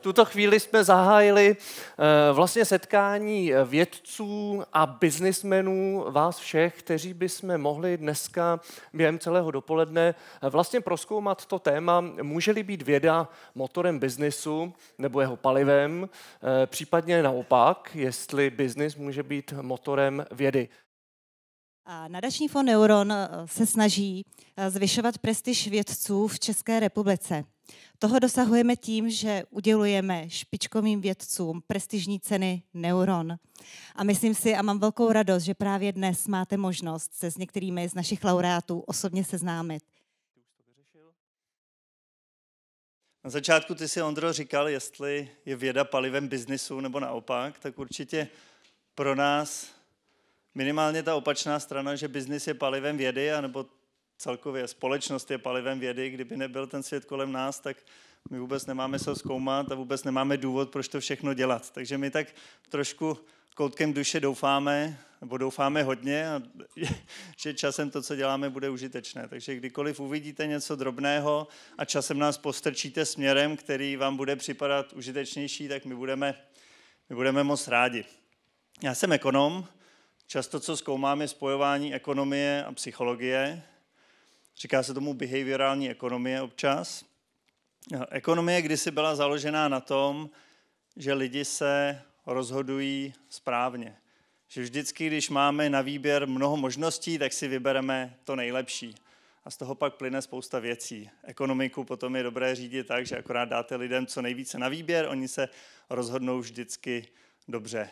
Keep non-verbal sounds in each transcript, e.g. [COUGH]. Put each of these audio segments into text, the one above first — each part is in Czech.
tuto chvíli jsme zahájili eh, vlastně setkání eh, vědců a biznismenů, vás všech, kteří by jsme mohli dneska během celého dopoledne eh, vlastně proskoumat to téma, může-li být věda motorem biznisu nebo jeho palivem, případně naopak, jestli biznis může být motorem vědy. A nadační fond Neuron se snaží zvyšovat prestiž vědců v České republice. Toho dosahujeme tím, že udělujeme špičkovým vědcům prestižní ceny Neuron. A myslím si, a mám velkou radost, že právě dnes máte možnost se s některými z našich laureátů osobně seznámit. Na začátku ty si, Ondro, říkal, jestli je věda palivem biznisu nebo naopak, tak určitě pro nás minimálně ta opačná strana, že biznis je palivem vědy, anebo celkově společnost je palivem vědy, kdyby nebyl ten svět kolem nás, tak my vůbec nemáme se zkoumat a vůbec nemáme důvod, proč to všechno dělat. Takže my tak trošku koutkem duše doufáme, nebo doufáme hodně, a, [LAUGHS] že časem to, co děláme, bude užitečné. Takže kdykoliv uvidíte něco drobného a časem nás postrčíte směrem, který vám bude připadat užitečnější, tak my budeme, my budeme moc rádi. Já jsem ekonom, často co zkoumám je spojování ekonomie a psychologie, Říká se tomu behaviorální ekonomie občas. Eh, ekonomie kdysi byla založená na tom, že lidi se rozhodují správně. Že vždycky, když máme na výběr mnoho možností, tak si vybereme to nejlepší. A z toho pak plyne spousta věcí. Ekonomiku potom je dobré řídit tak, že akorát dáte lidem co nejvíce na výběr, oni se rozhodnou vždycky dobře.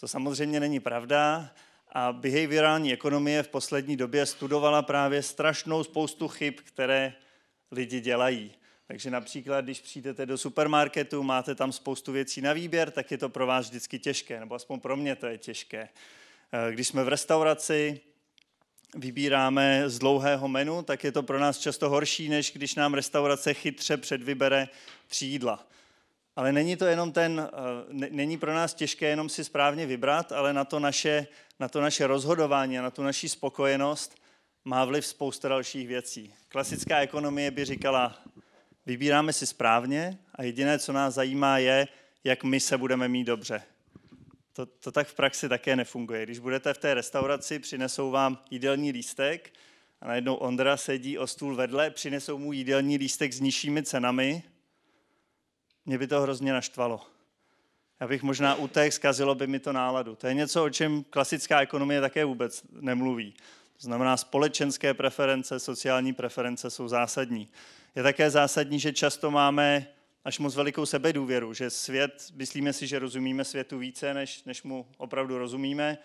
To samozřejmě není pravda. A behaviorální ekonomie v poslední době studovala právě strašnou spoustu chyb, které lidi dělají. Takže například, když přijdete do supermarketu, máte tam spoustu věcí na výběr, tak je to pro vás vždycky těžké, nebo aspoň pro mě to je těžké. Eh, když jsme v restauraci, vybíráme z dlouhého menu, tak je to pro nás často horší, než když nám restaurace chytře předvybere tři jídla. Ale není to jenom ten, eh, není pro nás těžké jenom si správně vybrat, ale na to naše, na to naše rozhodování a na tu naši spokojenost má vliv spousta dalších věcí. Klasická ekonomie by říkala, vybíráme si správně a jediné, co nás zajímá, je, jak my se budeme mít dobře. To, to tak v praxi také nefunguje. Když budete v té restauraci, přinesou vám jídelní lístek a najednou Ondra sedí o stůl vedle, přinesou mu jídelní lístek s nižšími cenami mě by to hrozně naštvalo. Já bych možná utek, zkazilo by mi to náladu. To je něco, o čem klasická ekonomie také vůbec nemluví. To znamená, společenské preference, sociální preference jsou zásadní. Je také zásadní, že často máme až moc velikou sebedůvěru, že svět, myslíme si, že rozumíme světu více, než, než mu opravdu rozumíme.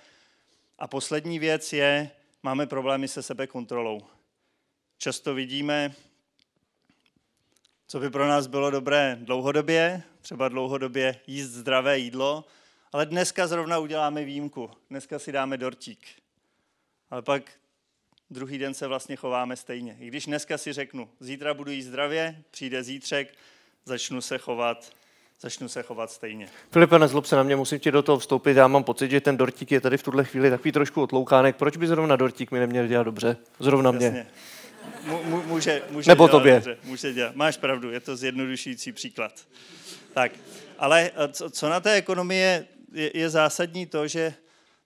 A poslední věc je, máme problémy se sebekontrolou. Často vidíme, co by pro nás bylo dobré dlouhodobě, třeba dlouhodobě jíst zdravé jídlo, ale dneska zrovna uděláme výjimku, dneska si dáme dortík. Ale pak druhý den se vlastně chováme stejně. I když dneska si řeknu, zítra budu jíst zdravě, přijde zítřek, začnu se chovat začnu se chovat stejně. Filipe, nezlob se na mě, musím ti do toho vstoupit. Já mám pocit, že ten dortík je tady v tuhle chvíli takový trošku otloukánek. Proč by zrovna dortík mi neměl dělat dobře? Zrovna Jasně. mě může, může Nebo dělat, tobě. Dobře, může dělat. Máš pravdu, je to zjednodušující příklad. Tak, ale eh, co, co na té ekonomii je, je, zásadní to, že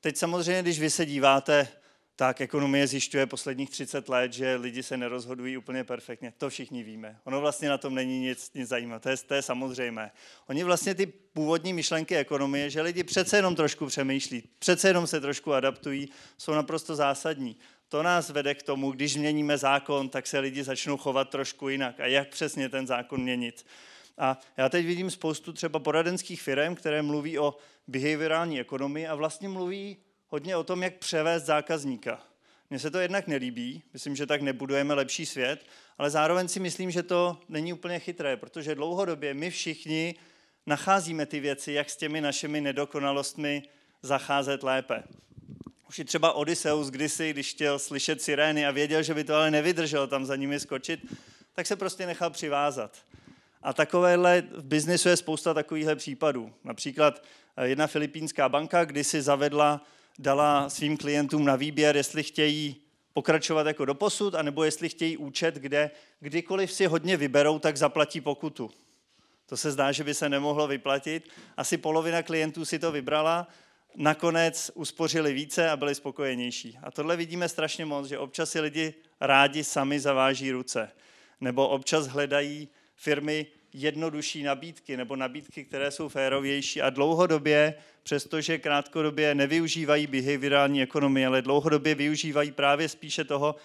teď samozřejmě, když vy se díváte, tak ekonomie zjišťuje posledních 30 let, že lidi se nerozhodují úplně perfektně. To všichni víme. Ono vlastně na tom není nic, nic zajímavé. to je, to je samozřejmé. Oni vlastně ty původní myšlenky ekonomie, že lidi přece jenom trošku přemýšlí, přece jenom se trošku adaptují, jsou naprosto zásadní to nás vede k tomu, když změníme zákon, tak se lidi začnou chovat trošku jinak. A jak přesně ten zákon měnit? A já teď vidím spoustu třeba poradenských firm, které mluví o behaviorální ekonomii a vlastně mluví hodně o tom, jak převést zákazníka. Mně se to jednak nelíbí, myslím, že tak nebudujeme lepší svět, ale zároveň si myslím, že to není úplně chytré, protože dlouhodobě my všichni nacházíme ty věci, jak s těmi našimi nedokonalostmi zacházet lépe. Už i třeba Odysseus kdysi, když chtěl slyšet sirény a věděl, že by to ale nevydržel tam za nimi skočit, tak se prostě nechal přivázat. A takovéhle v biznesu je spousta takovýchhle případů. Například eh, jedna filipínská banka kdysi zavedla, dala svým klientům na výběr, jestli chtějí pokračovat jako doposud, anebo jestli chtějí účet, kde kdykoliv si hodně vyberou, tak zaplatí pokutu. To se zdá, že by se nemohlo vyplatit. Asi polovina klientů si to vybrala nakonec uspořili více a byli spokojenější. A tohle vidíme strašně moc, že občas si lidi rádi sami zaváží ruce. Nebo občas hledají firmy jednodušší nabídky nebo nabídky, které jsou férovější a dlouhodobě, přestože krátkodobě nevyužívají behaviorální ekonomii, ale dlouhodobě využívají právě spíše toho,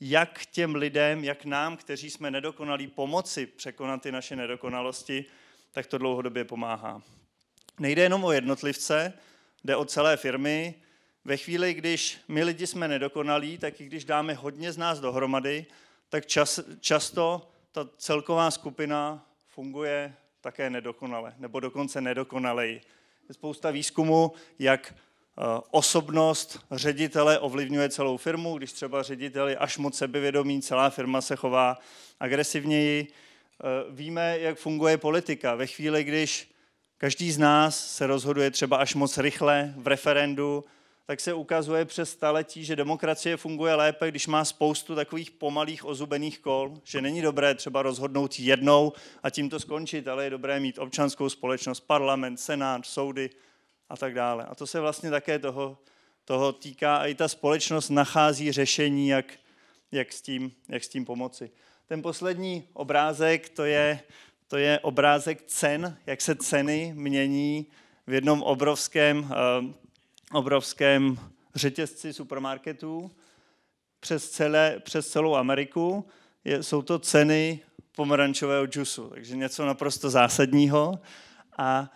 jak těm lidem, jak nám, kteří jsme nedokonalí, pomoci překonat ty naše nedokonalosti, tak to dlouhodobě pomáhá. Nejde jenom o jednotlivce, jde o celé firmy. Ve chvíli, když my lidi jsme nedokonalí, tak i když dáme hodně z nás dohromady, tak čas, často ta celková skupina funguje také nedokonale, nebo dokonce nedokonalej. Je spousta výzkumu, jak eh, osobnost ředitele ovlivňuje celou firmu. Když třeba ředitel je až moc sebevědomý, celá firma se chová agresivněji. Eh, víme, jak funguje politika. Ve chvíli, když Každý z nás se rozhoduje třeba až moc rychle v referendu, tak se ukazuje přes staletí, že demokracie funguje lépe, když má spoustu takových pomalých ozubených kol, že není dobré třeba rozhodnout jednou a tím to skončit, ale je dobré mít občanskou společnost, parlament, senát, soudy a tak dále. A to se vlastně také toho, toho týká a i ta společnost nachází řešení, jak, jak, s tím, jak s tím pomoci. Ten poslední obrázek, to je to je obrázek cen, jak se ceny mění v jednom obrovském, eh, obrovském řetězci supermarketů přes, celé, přes celou Ameriku. Je, jsou to ceny pomerančového džusu, takže něco naprosto zásadního. A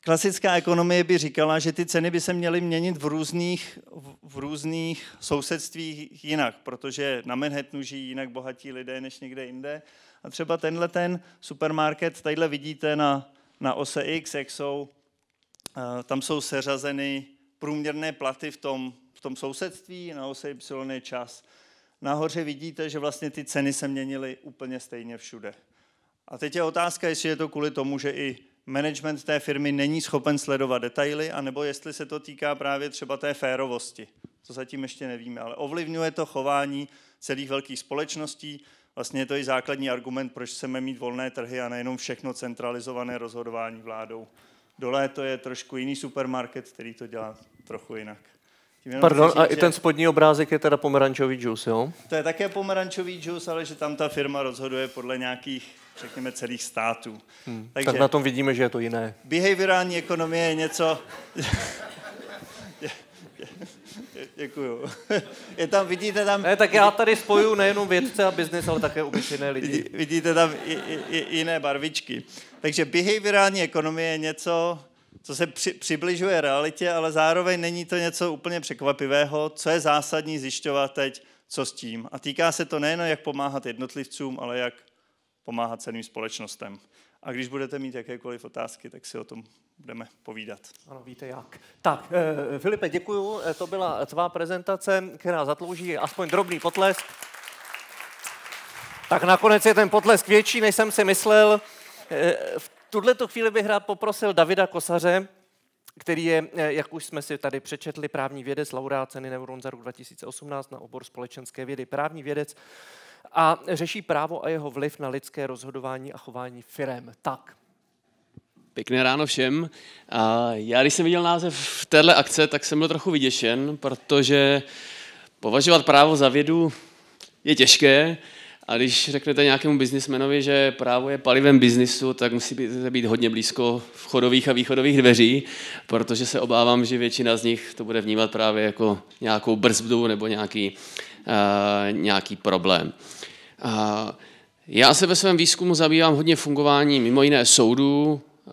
klasická ekonomie by říkala, že ty ceny by se měly měnit v různých, v různých sousedstvích jinak, protože na Manhattanu žijí jinak bohatí lidé než někde jinde a třeba tenhle ten supermarket, tadyhle vidíte na, na ose X, jak jsou, eh, tam jsou seřazeny průměrné platy v tom, v tom sousedství, na ose Y je čas. Nahoře vidíte, že vlastně ty ceny se měnily úplně stejně všude. A teď je otázka, jestli je to kvůli tomu, že i management té firmy není schopen sledovat detaily, anebo jestli se to týká právě třeba té férovosti. To zatím ještě nevíme, ale ovlivňuje to chování celých velkých společností, Vlastně je to i základní argument, proč chceme mít volné trhy a nejenom všechno centralizované rozhodování vládou. Dole to je trošku jiný supermarket, který to dělá trochu jinak. Pardon, říct, a i ten spodní obrázek je teda pomerančový džus, jo? To je také pomerančový džus, ale že tam ta firma rozhoduje podle nějakých, řekněme, celých států. Hmm, Takže tak na tom vidíme, že je to jiné. Behaviorální ekonomie je něco... Děkuju. [LAUGHS] Je tam, vidíte tam... Ne, tak já tady spoju nejenom vědce a biznis, ale také obyčejné lidi. Vidíte tam i, i, jiné barvičky. Takže behaviorální ekonomie je něco, co se při, přibližuje realitě, ale zároveň není to něco úplně překvapivého, co je zásadní zjišťovat teď, co s tím. A týká se to nejen, jak pomáhat jednotlivcům, ale jak pomáhat celým společnostem. A když budete mít jakékoliv otázky, tak si o tom budeme povídat. Ano, víte jak. Tak, eh, Filipe, děkuju. Eh, to byla tvá prezentace, která zatlouží aspoň drobný potlesk. Tak nakonec je ten potlesk větší, než jsem si myslel. Eh, v tuto chvíli bych rád poprosil Davida Kosaře, který je, eh, jak už jsme si tady přečetli, právní vědec, laureát ceny Neuron za rok 2018 na obor společenské vědy, právní vědec, a řeší právo a jeho vliv na lidské rozhodování a chování firem. Tak. Pěkné ráno všem. Já když jsem viděl název téhle akce, tak jsem byl trochu vyděšen, protože považovat právo za vědu je těžké. A když řeknete nějakému biznismenovi, že právo je palivem biznisu, tak musí být, být hodně blízko vchodových a východových dveří, protože se obávám, že většina z nich to bude vnímat právě jako nějakou brzdu nebo nějaký Eh, nějaký problém. Eh, já se ve svém výzkumu zabývám hodně fungování mimo jiné soudů eh,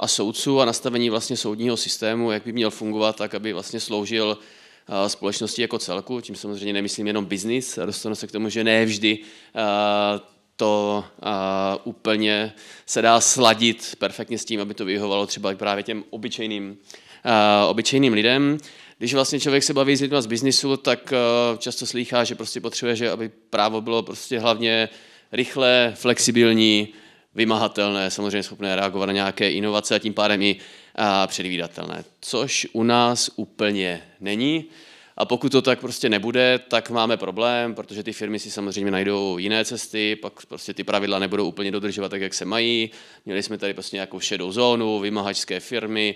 a soudců a nastavení vlastně soudního systému, jak by měl fungovat tak, aby vlastně sloužil společnosti jako celku, tím samozřejmě nemyslím jenom biznis, dostanu se k tomu, že ne vždy to úplně se dá sladit perfektně s tím, aby to vyhovalo třeba právě těm obyčejným, obyčejným lidem když vlastně člověk se baví s lidmi z biznisu, tak eh, často slýchá, že prostě potřebuje, že aby právo bylo prostě hlavně rychlé, flexibilní, vymahatelné, samozřejmě schopné reagovat na nějaké inovace a tím pádem i eh, předvídatelné, což u nás úplně není. A pokud to tak prostě nebude, tak máme problém, protože ty firmy si samozřejmě najdou jiné cesty, pak prostě ty pravidla nebudou úplně dodržovat tak, jak se mají. Měli jsme tady prostě nějakou šedou zónu, vymahačské firmy,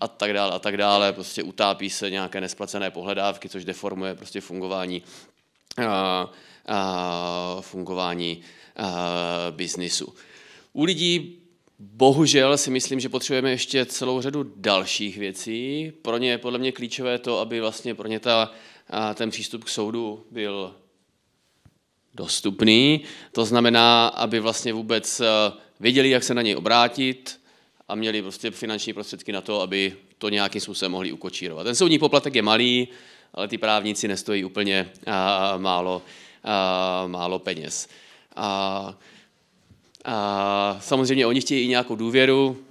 a tak dále a tak dále. Prostě utápí se nějaké nesplacené pohledávky, což deformuje prostě fungování a, a, fungování a, biznisu. U lidí Bohužel si myslím, že potřebujeme ještě celou řadu dalších věcí. Pro ně je podle mě klíčové to, aby vlastně pro ně ta, ten přístup k soudu byl dostupný. To znamená, aby vlastně vůbec věděli, jak se na něj obrátit, a měli prostě finanční prostředky na to, aby to nějakým způsobem mohli ukočírovat. Ten soudní poplatek je malý, ale ty právníci nestojí úplně a, málo, a, málo peněz. A, a samozřejmě oni chtějí i nějakou důvěru,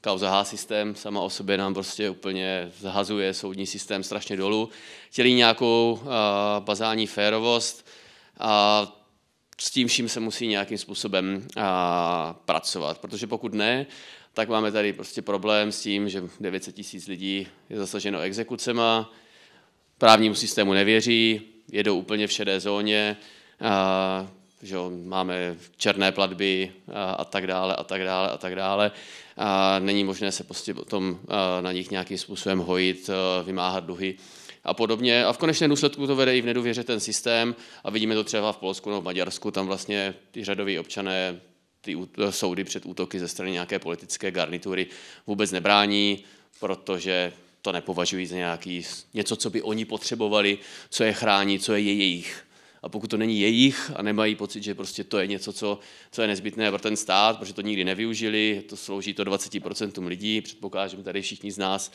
kauza H systém sama o sobě nám prostě úplně zhazuje soudní systém strašně dolů. Chtěli nějakou a, bazální férovost a s tím vším se musí nějakým způsobem a, pracovat, protože pokud ne, tak máme tady prostě problém s tím, že 900 tisíc lidí je zasaženo exekucema, právnímu systému nevěří, jedou úplně v šedé zóně, a, že máme černé platby a, a tak dále, a tak dále, a tak dále. A není možné se prostě potom na nich nějakým způsobem hojit, vymáhat dluhy a podobně. A v konečném důsledku to vede i v nedůvěře ten systém a vidíme to třeba v Polsku nebo v Maďarsku, tam vlastně ty řadoví občané ty eh, soudy před útoky ze strany nějaké politické garnitury vůbec nebrání, protože to nepovažují za nějaký, něco, co by oni potřebovali, co je chrání, co je jejich a pokud to není jejich a nemají pocit, že prostě to je něco, co, co je nezbytné pro ten stát, protože to nikdy nevyužili, to slouží to 20% lidí, předpokládám, tady všichni z nás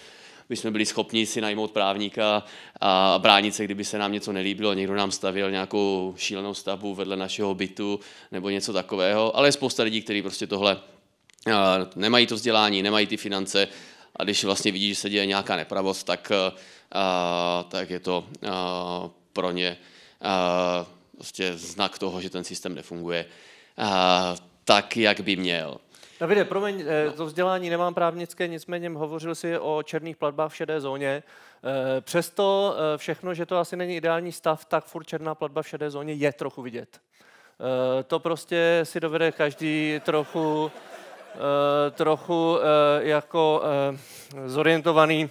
by jsme byli schopni si najmout právníka a bránit se, kdyby se nám něco nelíbilo, někdo nám stavil nějakou šílenou stavbu vedle našeho bytu nebo něco takového, ale je spousta lidí, kteří prostě tohle eh, nemají to vzdělání, nemají ty finance a když vlastně vidí, že se děje nějaká nepravost, tak, eh, tak je to eh, pro ně prostě znak toho, že ten systém nefunguje tak, jak by měl. Davide, promiň, eh, to vzdělání nemám právnické, nicméně hovořil si o černých platbách v šedé zóně. Eh, přesto eh, všechno, že to asi není ideální stav, tak furt černá platba v šedé zóně je trochu vidět. To prostě si dovede každý trochu, trochu jako zorientovaný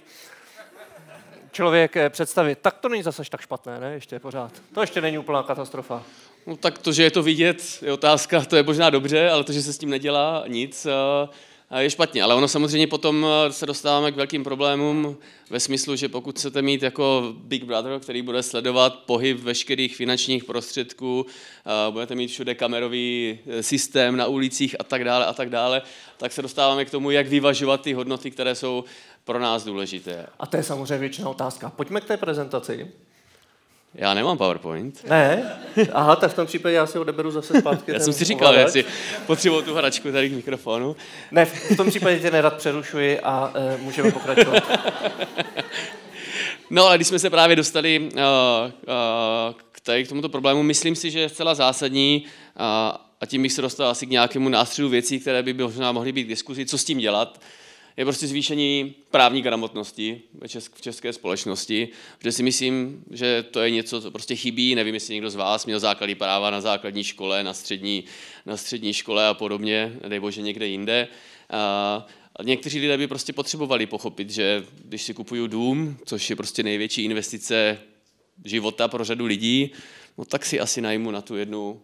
člověk eh, představit. Tak to není zase tak špatné, ne? Ještě pořád. To ještě není úplná katastrofa. No tak to, že je to vidět, je otázka, to je možná dobře, ale to, že se s tím nedělá nic, eh, je špatně. Ale ono samozřejmě potom eh, se dostáváme k velkým problémům ve smyslu, že pokud chcete mít jako Big Brother, který bude sledovat pohyb veškerých finančních prostředků, budete mít všude kamerový systém na ulicích a tak dále a tak dále, tak se dostáváme k tomu, jak vyvažovat ty hodnoty, které jsou pro nás důležité. A to je samozřejmě většina otázka. Pojďme k té prezentaci. Já nemám PowerPoint. Ne? Aha, tak v tom případě já si odeberu zase zpátky. [LAUGHS] já jsem si říkal, že si potřebuji tu hračku tady k mikrofonu. Ne, v tom případě tě nerad přerušuji a uh, můžeme pokračovat. [LAUGHS] no, ale když jsme se právě dostali uh, uh, k, tady, k tomuto problému, myslím si, že je zcela zásadní, uh, a tím bych se dostal asi k nějakému nástředu věcí, které by možná mohly být k diskuzi, co s tím dělat, je prostě zvýšení právní gramotnosti v české společnosti, protože si myslím, že to je něco, co prostě chybí. Nevím, jestli někdo z vás měl základní práva na základní škole, na střední, na střední škole a podobně, nebo že někde jinde. A někteří lidé by prostě potřebovali pochopit, že když si kupuju dům, což je prostě největší investice života pro řadu lidí, no tak si asi najmu na tu jednu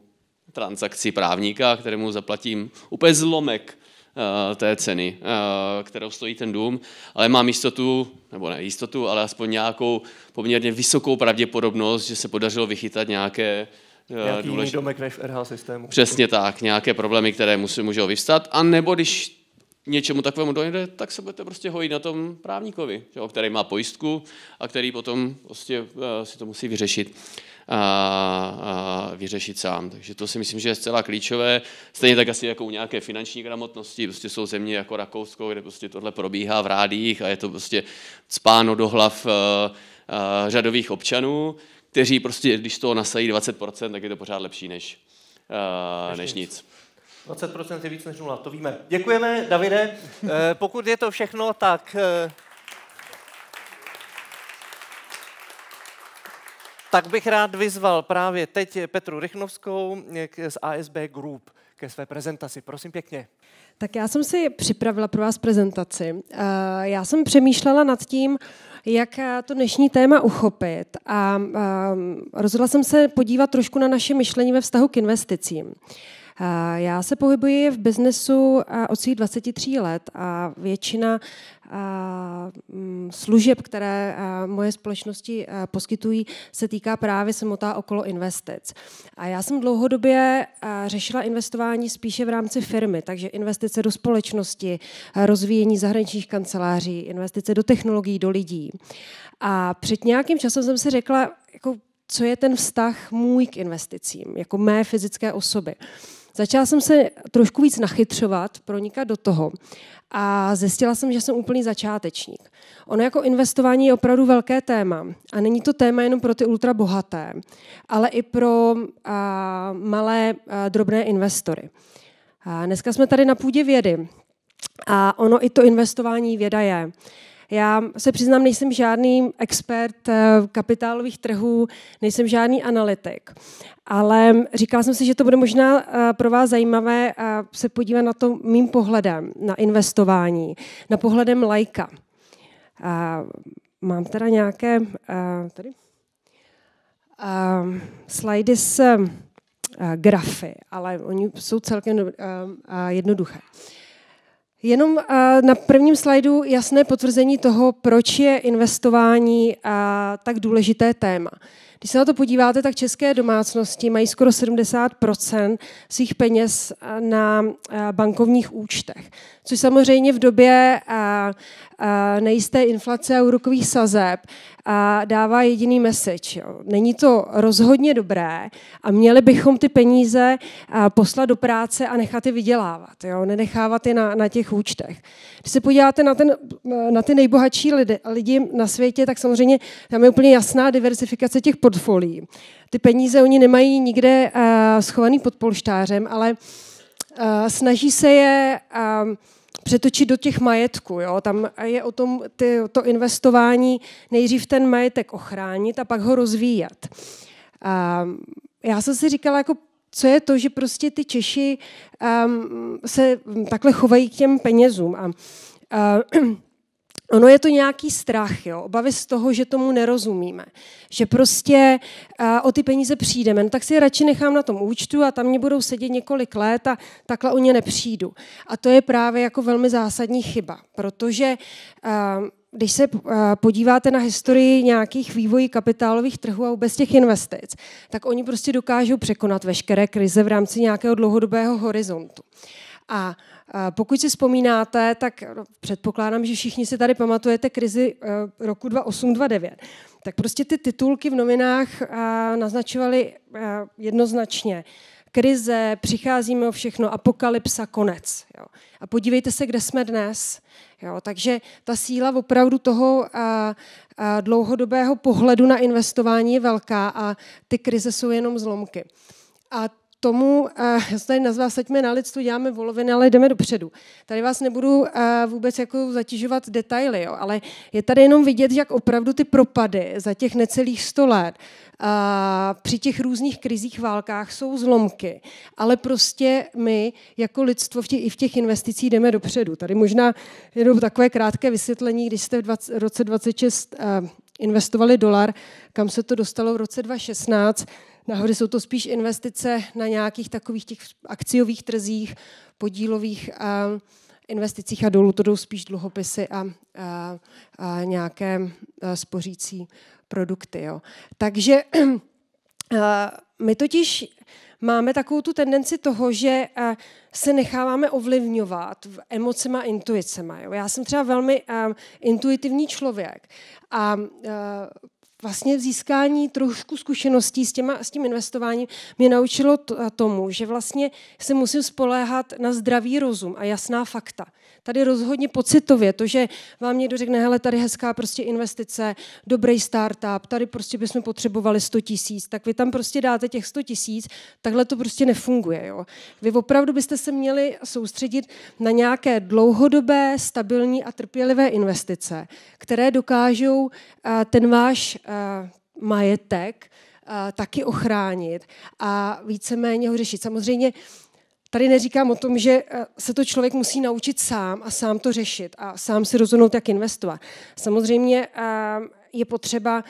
transakci právníka, kterému zaplatím úplně zlomek Eh, té ceny, eh, kterou stojí ten dům, ale mám jistotu, nebo ne jistotu, ale aspoň nějakou poměrně vysokou pravděpodobnost, že se podařilo vychytat nějaké eh, Nějaký důležité... domek než v RH systému. Přesně tak, nějaké problémy, které musí, můžou vyvstat, a nebo když něčemu takovému dojde, tak se budete prostě hojit na tom právníkovi, jo, který má pojistku a který potom prostě si to musí vyřešit a, a vyřešit sám. Takže to si myslím, že je zcela klíčové. Stejně tak asi jako u nějaké finanční gramotnosti, prostě jsou země jako Rakousko, kde prostě tohle probíhá v rádích a je to prostě spáno do hlav a, a, řadových občanů, kteří prostě, když to nasají 20%, tak je to pořád lepší než, a, než nic. 20% je víc než nula, to víme. Děkujeme, Davide. [LAUGHS] Eh, pokud je to všechno, tak eh, tak bych rád vyzval právě teď Petru Rychnovskou z ASB Group ke své prezentaci. Prosím pěkně. Tak já jsem si připravila pro vás prezentaci. Eh, já jsem přemýšlela nad tím, jak eh, to dnešní téma uchopit a eh, rozhodla jsem se podívat trošku na naše myšlení ve vztahu k investicím. Eh, já se pohybuji v biznesu eh, od svých 23 let a většina eh, mm, služeb, které moje společnosti poskytují, se týká právě samotá okolo investic. A já jsem dlouhodobě řešila investování spíše v rámci firmy, takže investice do společnosti, rozvíjení zahraničních kanceláří, investice do technologií, do lidí. A před nějakým časem jsem si řekla, jako, co je ten vztah můj k investicím, jako mé fyzické osoby. Začala jsem se trošku víc nachytřovat, pronikat do toho a zjistila jsem, že jsem úplný začátečník. Ono jako investování je opravdu velké téma a není to téma jenom pro ty ultrabohaté, ale i pro a, malé a, drobné investory. A dneska jsme tady na půdě vědy a ono i to investování věda je. Já se přiznám, nejsem žádný expert eh, kapitálových trhů, nejsem žádný analytik, ale říkala jsem si, že to bude možná eh, pro vás zajímavé eh, se podívat na to mým pohledem, na investování, na pohledem lajka. Mám teda nějaké tady, slidy s grafy, ale oni jsou celkem jednoduché. Jenom na prvním slajdu jasné potvrzení toho, proč je investování tak důležité téma. Když se na to podíváte, tak české domácnosti mají skoro 70 svých peněz na bankovních účtech, což samozřejmě v době nejisté inflace a úrokových sazeb a dává jediný message. Není to rozhodně dobré a měli bychom ty peníze poslat do práce a nechat je vydělávat, jo. nenechávat je na, na těch účtech. Když se podíváte na, ten, na ty nejbohatší lidi, lidi na světě, tak samozřejmě tam je úplně jasná diversifikace těch portfolií. Ty peníze oni nemají nikde schovaný pod polštářem, ale snaží se je přetočit do těch majetků. Jo? Tam je o tom ty, to investování nejdřív ten majetek ochránit a pak ho rozvíjet. A já jsem si říkala, jako co je to, že prostě ty Češi um, se takhle chovají k těm penězům. A, uh, ono je to nějaký strach, jo? obavy z toho, že tomu nerozumíme, že prostě uh, o ty peníze přijdeme, no tak si je radši nechám na tom účtu a tam mě budou sedět několik let a takhle o ně nepřijdu. A to je právě jako velmi zásadní chyba, protože uh, když se podíváte na historii nějakých vývojí kapitálových trhů a vůbec těch investic, tak oni prostě dokážou překonat veškeré krize v rámci nějakého dlouhodobého horizontu. A pokud si vzpomínáte, tak no, předpokládám, že všichni si tady pamatujete krizi eh, roku 2008-2009. Tak prostě ty titulky v novinách eh, naznačovaly eh, jednoznačně krize, přicházíme o všechno, apokalypsa, konec. Jo. A podívejte se, kde jsme dnes. Jo. Takže ta síla opravdu toho a, a dlouhodobého pohledu na investování je velká a ty krize jsou jenom zlomky. A tomu, eh, já se tady nazvá Seďme na lidstvu, děláme voloviny, ale jdeme dopředu. Tady vás nebudu eh, vůbec jako zatěžovat detaily, jo, ale je tady jenom vidět, jak opravdu ty propady za těch necelých 100 let a eh, při těch různých krizích, válkách jsou zlomky, ale prostě my jako lidstvo v těch, i v těch investicích jdeme dopředu. Tady možná jenom takové krátké vysvětlení, když jste v 20, roce 26 investovali dolar, kam se to dostalo v roce 2016, Nahoře jsou to spíš investice na nějakých takových těch akciových trzích, podílových a investicích a dolů to jdou spíš dluhopisy a, a, a nějaké spořící produkty. Jo. Takže [CLEARS THROAT] my totiž máme takovou tu tendenci toho, že se necháváme ovlivňovat emocema a intuicema. Jo. Já jsem třeba velmi a, intuitivní člověk a a vlastně získání trošku zkušeností s, těma, s tím investováním mě naučilo t- tomu, že vlastně se musím spoléhat na zdravý rozum a jasná fakta. Tady rozhodně pocitově to, že vám někdo řekne, hele, tady hezká prostě investice, dobrý startup, tady prostě bychom potřebovali 100 tisíc, tak vy tam prostě dáte těch 100 tisíc, takhle to prostě nefunguje. Jo? Vy opravdu byste se měli soustředit na nějaké dlouhodobé, stabilní a trpělivé investice, které dokážou ten váš Eh, majetek eh, taky ochránit a víceméně ho řešit. Samozřejmě tady neříkám o tom, že eh, se to člověk musí naučit sám a sám to řešit a sám se rozhodnout, jak investovat. Samozřejmě je potřeba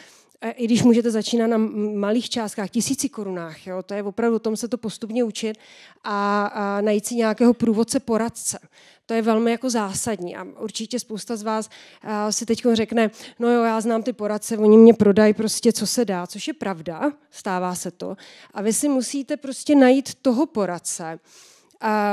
i když můžete začínat na malých částkách, tisíci korunách, jo, to je opravdu, o tom se to postupně učit a, a najít si nějakého průvodce poradce. To je velmi jako zásadní a určitě spousta z vás a, si teď řekne, no jo, já znám ty poradce, oni mě prodají prostě, co se dá, což je pravda, stává se to. A vy si musíte prostě najít toho poradce,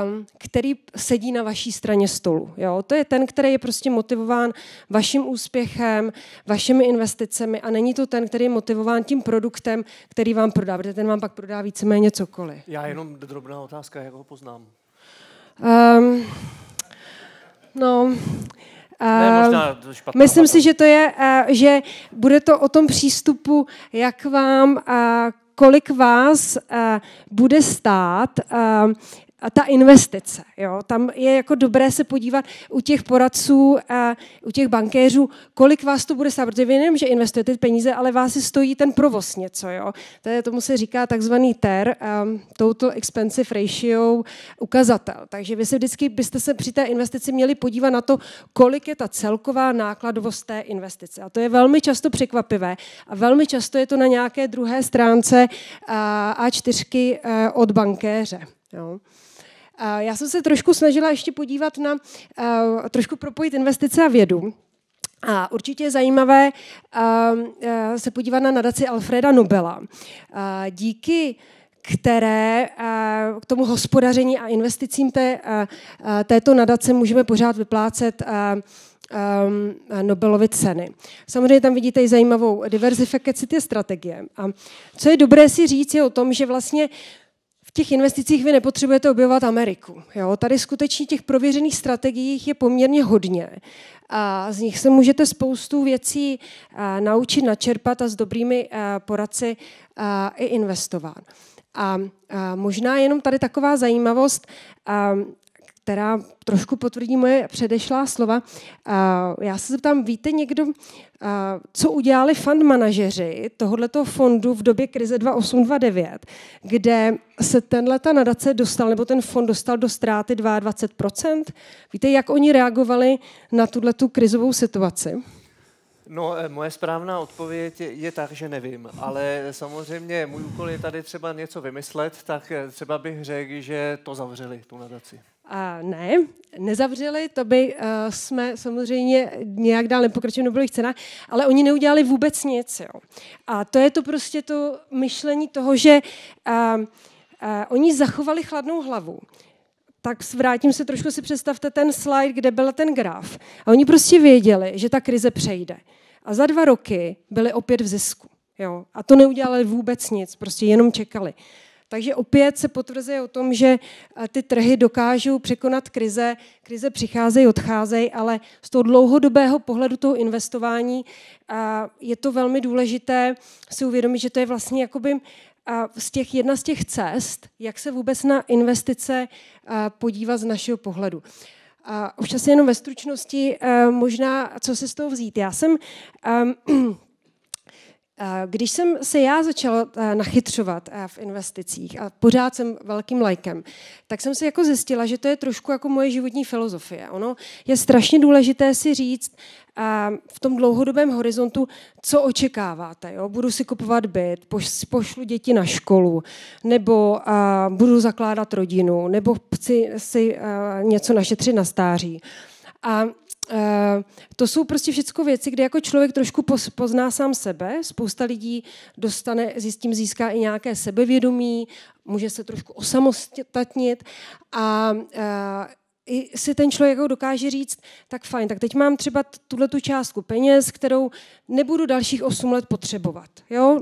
Ehm, který sedí na vaší straně stolu. Jo? To je ten, který je prostě motivován vaším úspěchem, vašimi investicemi a není to ten, který je motivován tím produktem, který vám prodá, protože ten vám pak prodá víceméně cokoliv. Já jenom drobná otázka, jak ho poznám? Um, no, ne, ehm, možná špatná Myslím si, že to je, eh, že bude to o tom přístupu, jak vám, eh, kolik vás eh, bude stát a ta investice. Jo? Tam je jako dobré se podívat u těch poradců, a u těch bankéřů, kolik vás to bude stát, protože vy nejenom, že investujete peníze, ale vás si stojí ten provoz něco. Jo? To je, tomu se říká takzvaný TER, um, Total Expensive Ratio ukazatel. Takže vy se vždycky byste se při té investici měli podívat na to, kolik je ta celková nákladovost té investice. A to je velmi často překvapivé a velmi často je to na nějaké druhé stránce A4 eh, od bankéře. Jo. Já jsem se trošku snažila ještě podívat na, trošku propojit investice a vědu. A určitě je zajímavé se podívat na nadaci Alfreda Nobela. Díky které k tomu hospodaření a investicím té, této nadace můžeme pořád vyplácet um, Nobelovy ceny. Samozřejmě tam vidíte i zajímavou diversifikaci té strategie. A co je dobré si říct, je o tom, že vlastně těch investicích vy nepotřebujete objevovat Ameriku. Jo? Tady skutečně těch prověřených strategií je poměrně hodně. A z nich se můžete spoustu věcí eh, naučit, načerpat a s dobrými eh, poradci eh, i investovat. A, a možná jenom tady taková zajímavost. A, která trošku potvrdí moje předešlá slova. Já se zeptám, víte někdo, co udělali fund manažeři tohoto fondu v době krize 2829, kde se tenhle ta nadace dostal, nebo ten fond dostal do ztráty 22%? Víte, jak oni reagovali na tuto krizovou situaci? No, eh, moje správná odpověď je tak, že nevím, ale samozřejmě můj úkol je tady třeba něco vymyslet, tak eh, třeba bych řekl, že to zavřeli, tu nadaci. A ne, nezavřeli, to by uh, jsme samozřejmě nějak dál nepokračovali v jich cena, ale oni neudělali vůbec nic. Jo. A to je to prostě to myšlení toho, že uh, uh, oni zachovali chladnou hlavu. Tak vrátím se trošku, si představte ten slide, kde byl ten graf. A oni prostě věděli, že ta krize přejde. A za dva roky byli opět v zisku. Jo. A to neudělali vůbec nic, prostě jenom čekali. Takže opět se potvrzuje o tom, že eh, ty trhy dokážou překonat krize, krize přicházejí, odcházejí, ale z toho dlouhodobého pohledu toho investování je to velmi důležité si uvědomit, že to je vlastně jakoby a z těch, jedna z těch cest, jak se vůbec na investice eh, podívat z našeho pohledu. A občas jenom ve stručnosti eh, možná, co se z toho vzít. Já jsem ehm, když jsem se já začala eh, nachytřovat eh, v investicích a pořád jsem velkým lajkem, tak jsem si jako zjistila, že to je trošku jako moje životní filozofie. Ono je strašně důležité si říct eh, v tom dlouhodobém horizontu, co očekáváte. Jo? Budu si kupovat byt, pošlu děti na školu, nebo budu zakládat rodinu, nebo chci si něco našetřit na stáří. A Eh, to jsou prostě všechno věci, kde jako člověk trošku pozná sám sebe. Spousta lidí dostane, s tím získá i nějaké sebevědomí, může se trošku osamostatnit a eh, i si ten člověk jako dokáže říct, tak fajn, tak teď mám třeba tuhle tu částku peněz, kterou nebudu dalších 8 let potřebovat. Jo?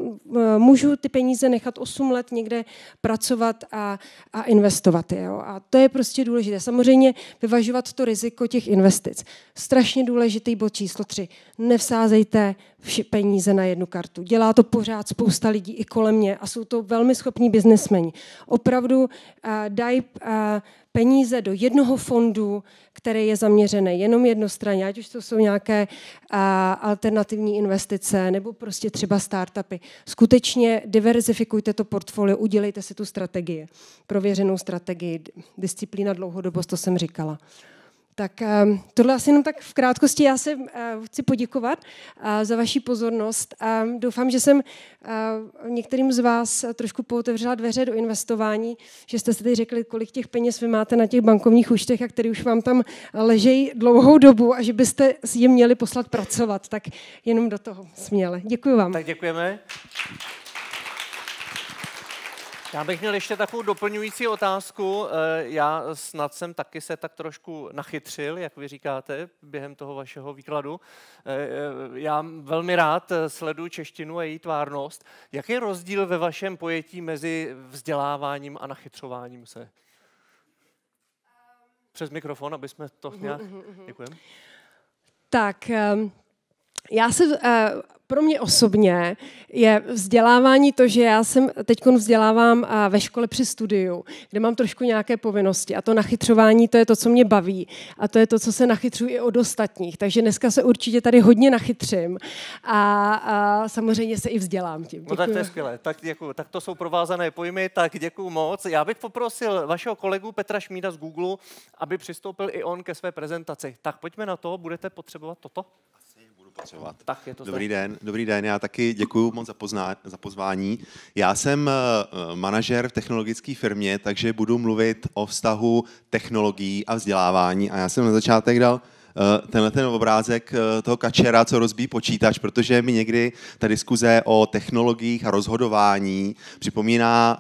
Můžu ty peníze nechat 8 let někde pracovat a, a investovat Jo? A to je prostě důležité. Samozřejmě vyvažovat to riziko těch investic. Strašně důležitý bod číslo 3. Nevsázejte peníze na jednu kartu. Dělá to pořád spousta lidí i kolem mě a jsou to velmi schopní biznesmeni. Opravdu uh, eh, dají uh, eh, peníze do jednoho fondu, který je zaměřený jenom jednostranně, ať už to jsou nějaké uh, alternativní investice nebo prostě třeba startupy. Skutečně diverzifikujte to portfolio, udělejte si tu strategii, prověřenou strategii, disciplína dlouhodobost, to jsem říkala. Tak ehm, tohle asi jenom tak v krátkosti. Já se eh, chci poděkovat eh, za vaši pozornost. Doufám, že jsem eh, některým z vás trošku pootevřela dveře do investování, že jste si teď řekli, kolik těch peněz vy máte na těch bankovních účtech a které už vám tam ležejí dlouhou dobu a že byste si je měli poslat pracovat. Tak jenom do toho směle. Děkuji vám. Tak děkujeme. Já bych měl ještě takovou doplňující otázku. Eh, já snad jsem taky se tak trošku nachytřil, jak vy říkáte, během toho vašeho výkladu. Eh, eh, já velmi rád sleduji češtinu a její tvárnost. Jaký je rozdíl ve vašem pojetí mezi vzděláváním a nachytřováním se? Přes mikrofon, aby jsme to mhm, nějak... Mhm, mhm. Děkujeme. Tak, ehm, já se, uh, pro mě osobně je vzdělávání to, že já jsem teď vzdělávám eh, ve škole při studiu, kde mám trošku nějaké povinnosti a to nachytřování, to je to, co mě baví a to je to, co se nachytřuji i od ostatních. Takže dneska se určitě tady hodně nachytřím a, a samozřejmě se i vzdělám tím. Děkuji. No tak to je skvělé. Tak, děkuju. tak to jsou provázané pojmy, tak děkuji moc. Já bych poprosil vašeho kolegu Petra Šmída z Google, aby přistoupil i on ke své prezentaci. Tak pojďme na to, budete potřebovat toto? spatřovat. Tak je to dobrý tak. den, dobrý den, já taky děkuji moc za, pozná, za pozvání. Já jsem eh, manažer v technologické firmě, takže budu mluvit o vztahu technologií a vzdělávání a já jsem na začátek dal eh, tenhle ten obrázek eh, toho kačera, co rozbí počítač, protože mi někdy ta diskuze o technologiích a rozhodování připomíná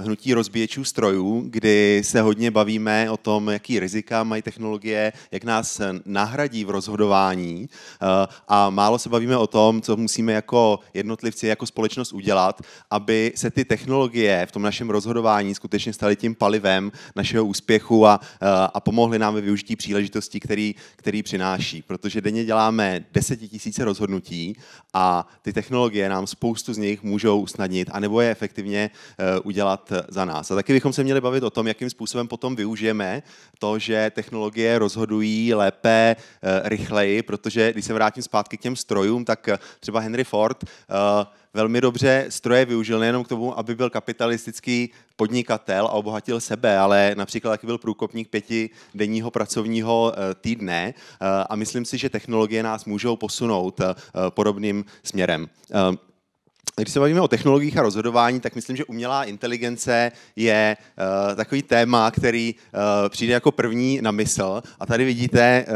hnutí rozbíječů strojů, kdy se hodně bavíme o tom, jaký rizika mají technologie, jak nás nahradí v rozhodování eh, a málo se bavíme o tom, co musíme jako jednotlivci, jako společnost udělat, aby se ty technologie v tom našem rozhodování skutečně staly tím palivem našeho úspěchu a, eh, a pomohly nám ve využití příležitostí, který, který přináší. Protože denně děláme desetitisíce rozhodnutí a ty technologie nám spoustu z nich můžou usnadnit anebo je efektivně eh, udělat Eh, za nás. A taky bychom se měli bavit o tom, jakým způsobem potom využijeme to, že technologie rozhodují lépe, eh, rychleji, protože když se vrátím zpátky k těm strojům, tak eh, třeba Henry Ford velmi dobře stroje využil nejenom k tomu, aby byl kapitalistický podnikatel a obohatil sebe, ale například taky byl průkopník pěti denního pracovního týdne a myslím si, že technologie nás můžou posunout podobným směrem když se bavíme o technologiích a rozhodování, tak myslím, že umělá inteligence je uh, takový téma, který uh, přijde jako první na mysl. A tady vidíte uh,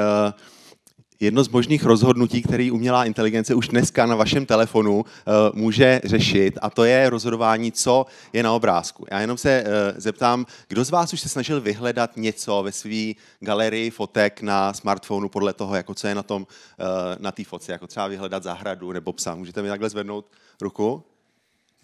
jedno z možných rozhodnutí, který umělá inteligence už dneska na vašem telefonu eh, může řešit, a to je rozhodování, co je na obrázku. Já jenom se eh, zeptám, kdo z vás už se snažil vyhledat něco ve své galerii fotek na smartphonu podle toho, jako co je na tom eh, na té jako třeba vyhledat zahradu nebo psa. Můžete mi takhle zvednout ruku?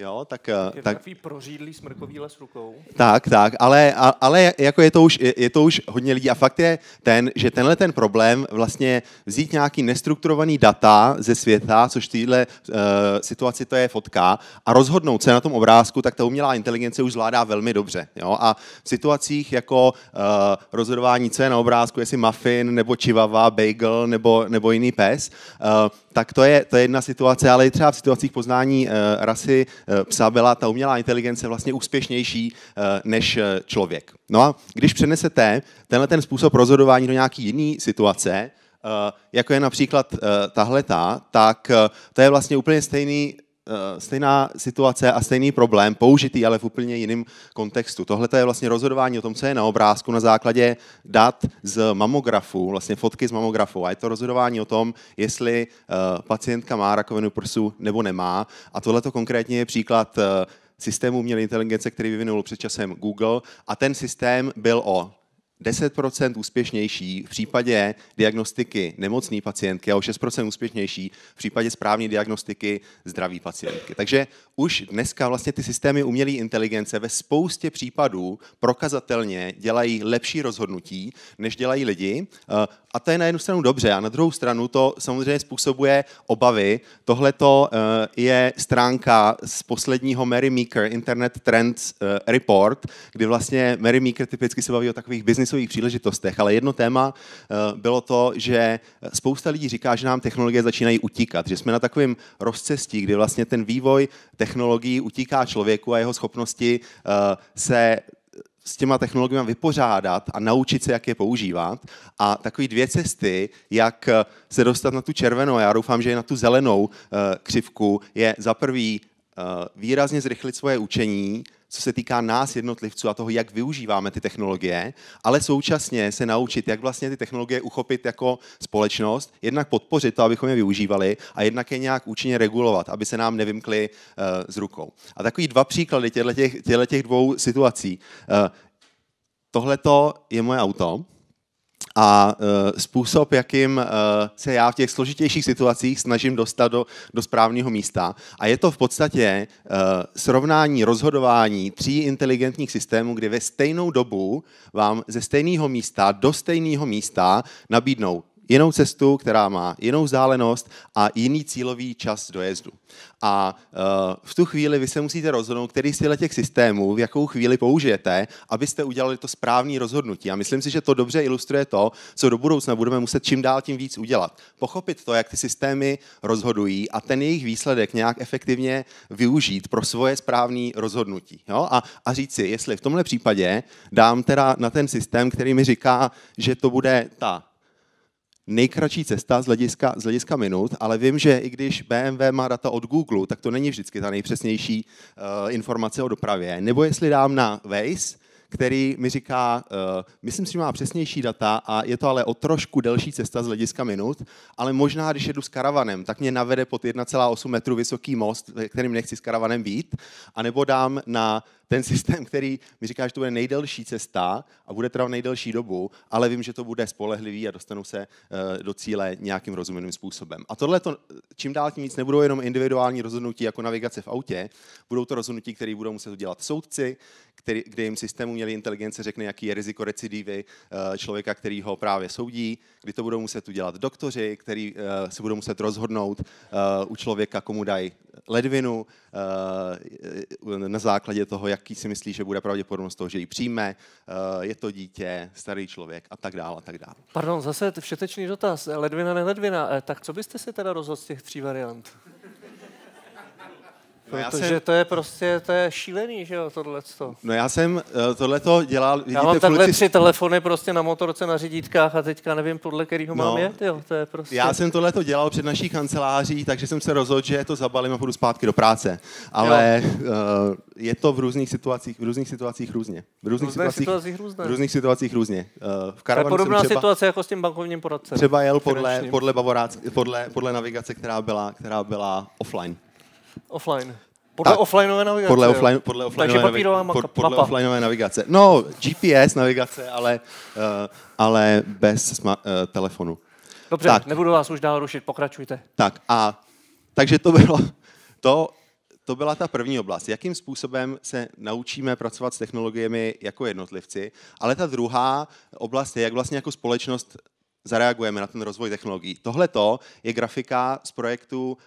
Jo, tak, eh, je tak, takový prořídlý smrkový les rukou. Tak, tak, ale, ale jako je to, už, je to už hodně lidí a fakt je ten, že tenhle ten problém vlastně vzít nějaký nestrukturovaný data ze světa, což v této uh, situaci to je fotka, a rozhodnout se na tom obrázku, tak ta umělá inteligence už zvládá velmi dobře. Jo? A v situacích jako uh, rozhodování, co je na obrázku, jestli muffin, nebo čivava, bagel, nebo, nebo jiný pes, uh, tak to je, to je jedna situace, ale i třeba v situacích poznání uh, rasy Eh, psa byla ta umělá inteligence vlastně úspěšnější eh, než eh, člověk. No a když přenesete tenhle ten způsob rozhodování do nějaký jiný situace, jako je například tahleta, tak to je vlastně úplně stejný Eh, stejná situace a stejný problém, použitý ale v úplně jiném kontextu. Tohle je vlastně rozhodování o tom, co je na obrázku na základě dat z mamografu, vlastně fotky z mamografu. A je to rozhodování o tom, jestli eh, pacientka má rakovinu prsu nebo nemá. A tohle konkrétně je příklad eh, systému umělé inteligence, který vyvinul před časem Google. A ten systém byl o 10 úspěšnější v případě diagnostiky nemocné pacientky a o 6 úspěšnější v případě správné diagnostiky zdraví pacientky. Takže už dneska vlastně ty systémy umělé inteligence ve spoustě případů prokazatelně dělají lepší rozhodnutí, než dělají lidi. Eh, a to je na jednu stranu dobře, a na druhou stranu to samozřejmě způsobuje obavy. Tohle eh, je stránka z posledního Mary Meeker Internet Trends eh, Report, kdy vlastně Mary Meeker typicky se baví o takových business biznisových příležitostech, ale jedno téma eh, bylo to, že spousta lidí říká, že nám technologie začínají utíkat, že jsme na takovém rozcestí, kdy vlastně ten vývoj technologií utíká člověku a jeho schopnosti eh, se s těma technologiemi vypořádat a naučit se, jak je používat. A takové dvě cesty, jak eh, se dostat na tu červenou, a já doufám, že i na tu zelenou křivku, je za prvý výrazně zrychlit svoje učení co se týká nás jednotlivců a toho, jak využíváme ty technologie, ale současně se naučit, jak vlastně ty technologie uchopit jako společnost, jednak podpořit to, abychom je využívali a jednak je nějak účinně regulovat, aby se nám nevymkly uh, z rukou. A takový dva příklady těchto dvou situací. Uh, eh, Tohle je moje auto, a e, způsob, jakým e, se já v těch složitějších situacích snažím dostat do, do správného místa. A je to v podstatě e, srovnání rozhodování tří inteligentních systémů, kdy ve stejnou dobu vám ze stejného místa do stejného místa nabídnou jinou cestu, která má jinou vzdálenost a jiný cílový čas dojezdu. A e, v tu chvíli vy se musíte rozhodnout, který z těch systémů, v jakou chvíli použijete, abyste udělali to správné rozhodnutí. A myslím si, že to dobře ilustruje to, co do budoucna budeme muset čím dál tím víc udělat. Pochopit to, jak ty systémy rozhodují a ten jejich výsledek nějak efektivně využít pro svoje správné rozhodnutí. Jo? A, a říct si, jestli v tomhle případě dám teda na ten systém, který mi říká, že to bude ta nejkratší cesta z hlediska, z hlediska minut, ale vím, že i když BMW má data od Google, tak to není vždycky ta nejpřesnější uh, informace o dopravě. Nebo jestli dám na Waze, který mi říká, uh, myslím si, že má přesnější data a je to ale o trošku delší cesta z hlediska minut, ale možná, když jedu s karavanem, tak mě navede pod 1,8 metru vysoký most, kterým nechci s karavanem být, anebo dám na ten systém, který mi říká, že to bude nejdelší cesta a bude trvat nejdelší dobu, ale vím, že to bude spolehlivý a dostanu se eh, do cíle nějakým rozumným způsobem. A tohle to, čím dál tím víc nebudou jenom individuální rozhodnutí jako navigace v autě, budou to rozhodnutí, které budou muset udělat soudci, který, kde jim systému měli inteligence řekne, jaký je riziko recidivy eh, člověka, který ho právě soudí, kdy to budou muset udělat doktoři, který eh, se budou muset rozhodnout u člověka, komu dají ledvinu eh, na základě toho, jaký si myslí, že bude pravděpodobnost toho, že ji přijme, eh, je to dítě, starý člověk a tak dále a tak dále. Pardon, zase všetečný dotaz. Ledvina, ne ledvina. Eh, tak co byste si teda rozhodl z těch tří variant? No Protože jsem... to je prostě, to je šílený, že jo, tohleto. No já jsem eh, to dělal, vidíte, Já mám takhle kluci... tři telefony prostě na motorce, na řídítkách a teďka nevím, podle kterého no, mám jet, jo, to je prostě. Já jsem to dělal před naší kanceláří, takže jsem se rozhodl, že to zabalím a půjdu zpátky do práce. Ale jo. Eh, je to v různých situacích, v různých situacích různě. V různých, různých situacích, situacích různě. V různých situacích různě. Eh, v to je podobná třeba, situace jako s tím bankovním poradcem. Třeba jel podle, podle, podle, podle navigace, která byla, která byla offline. Offline. Podle a, offlineové navigace. Podle, offline, podle, offlineové, Takže papírová mapa. Pod, podle mapa. offlineové navigace. No, GPS navigace, ale, uh, ale bez sma- uh, telefonu. Dobře, tak. nebudu vás už dál rušit, pokračujte. Tak a takže to bylo to, to byla ta první oblast. Jakým způsobem se naučíme pracovat s technologiemi jako jednotlivci, ale ta druhá oblast je, jak vlastně jako společnost zareagujeme na ten rozvoj technologií. Tohle je grafika z projektu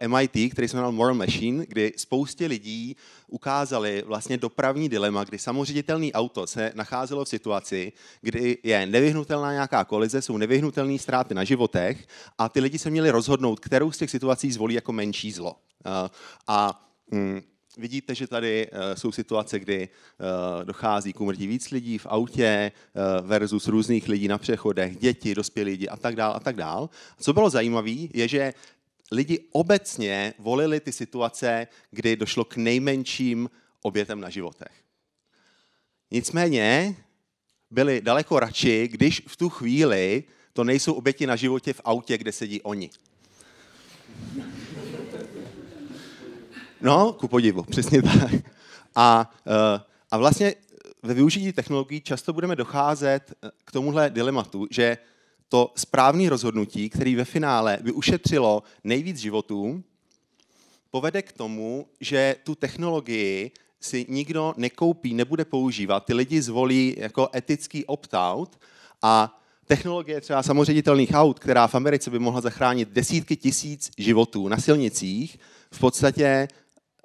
eh, MIT, který se jmenoval Moral Machine, kdy spoustě lidí ukázali vlastně dopravní dilema, kdy samoředitelný auto se nacházelo v situaci, kdy je nevyhnutelná nějaká kolize, jsou nevyhnutelné ztráty na životech a ty lidi se měli rozhodnout, kterou z těch situací zvolí jako menší zlo. Eh, a mm, Vidíte, že tady eh, jsou situace, kdy eh, dochází k umrtí víc lidí v autě eh, versus různých lidí na přechodech, děti, dospělí lidi a tak dál a tak dál. Co bylo zajímavé, je, že lidi obecně volili ty situace, kdy došlo k nejmenším obětem na životech. Nicméně byli daleko radši, když v tu chvíli to nejsou oběti na životě v autě, kde sedí oni. No, ku podivu, přesně [LAUGHS] tak. A, eh, a vlastně ve využití technologií často budeme docházet eh, k tomuhle dilematu, že to správné rozhodnutí, které ve finále by ušetřilo nejvíc životů, povede k tomu, že tu technologii si nikdo nekoupí, nebude používat. Ty lidi zvolí jako etický opt-out a technologie třeba samoředitelných aut, která v Americe by mohla zachránit desítky tisíc životů na silnicích, v podstatě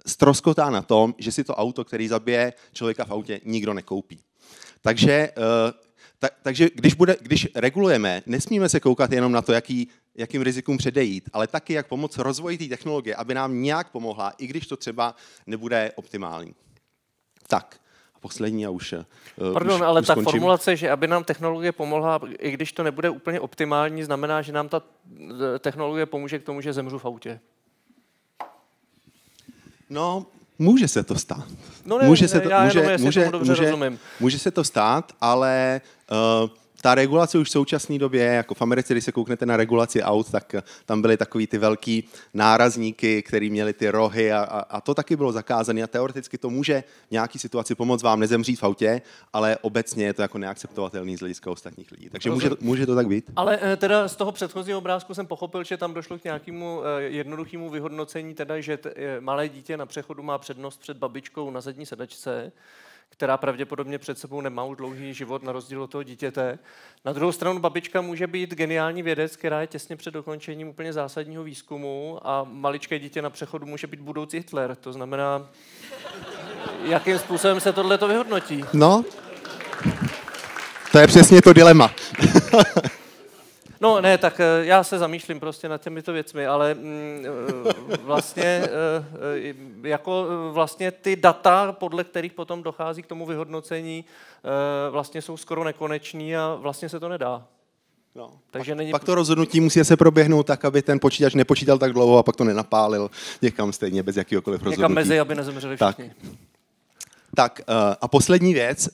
stroskotá na tom, že si to auto, který zabije člověka v autě, nikdo nekoupí. Takže, eh, ta, takže když, bude, když regulujeme, nesmíme se koukat jenom na to, jaký, jakým rizikům předejít, ale taky, jak pomoct rozvoji té technologie, aby nám nějak pomohla, i když to třeba nebude optimální. Tak, poslední a už. Eh, Pardon, už, ale už ta skončím. formulace, že aby nám technologie pomohla, i když to nebude úplně optimální, znamená, že nám ta eh, technologie pomůže k tomu, že zemřu v autě. No, Může se to stát. No ne, může ne, se to, já může, jenom, může, může, dobře může, rozumím. Může se to stát, ale uh, ta regulace už v současné době, jako v Americe, když se kouknete na regulaci aut, tak eh, tam byly takový ty velký nárazníky, které měly ty rohy a, a, a to taky bylo zakázané a teoreticky to může v nějaký situaci pomoct vám nezemřít v autě, ale obecně je to jako neakceptovatelný z hlediska ostatních lidí. Takže může, může to tak být. Ale eh, teda z toho předchozího obrázku jsem pochopil, že tam došlo k nějakému eh, jednoduchému vyhodnocení, teda, že malé dítě na přechodu má přednost před babičkou na zadní sedačce která pravděpodobně před sebou nemá už dlouhý život na rozdíl od toho dítěte. Na druhou stranu babička může být geniální vědec, která je těsně před dokončením úplně zásadního výzkumu a maličké dítě na přechodu může být budoucí Hitler. To znamená, jakým způsobem se tohle to vyhodnotí? No, to je přesně to dilema. [LAUGHS] No ne, tak eh, já se zamýšlím prostě nad těmito věcmi, ale mm, eh, vlastně eh, jako vlastně ty data, podle kterých potom dochází k tomu vyhodnocení, vlastně jsou skoro nekoneční a vlastně se to nedá. No. Takže pak, není... pak to rozhodnutí musí se proběhnout tak, aby ten počítač nepočítal tak dlouho a pak to nenapálil někam stejně bez jakýkoliv rozhodnutí. Někam mezi, aby nezemřeli všichni. Tak, tak a poslední věc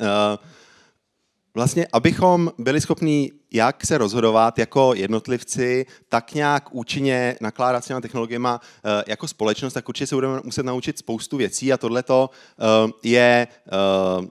vlastně, abychom byli schopni jak se rozhodovat jako jednotlivci, tak nějak účinně nakládat s těma technologiemi eh, jako společnost, tak určitě se budeme muset naučit spoustu věcí a tohleto eh, je eh,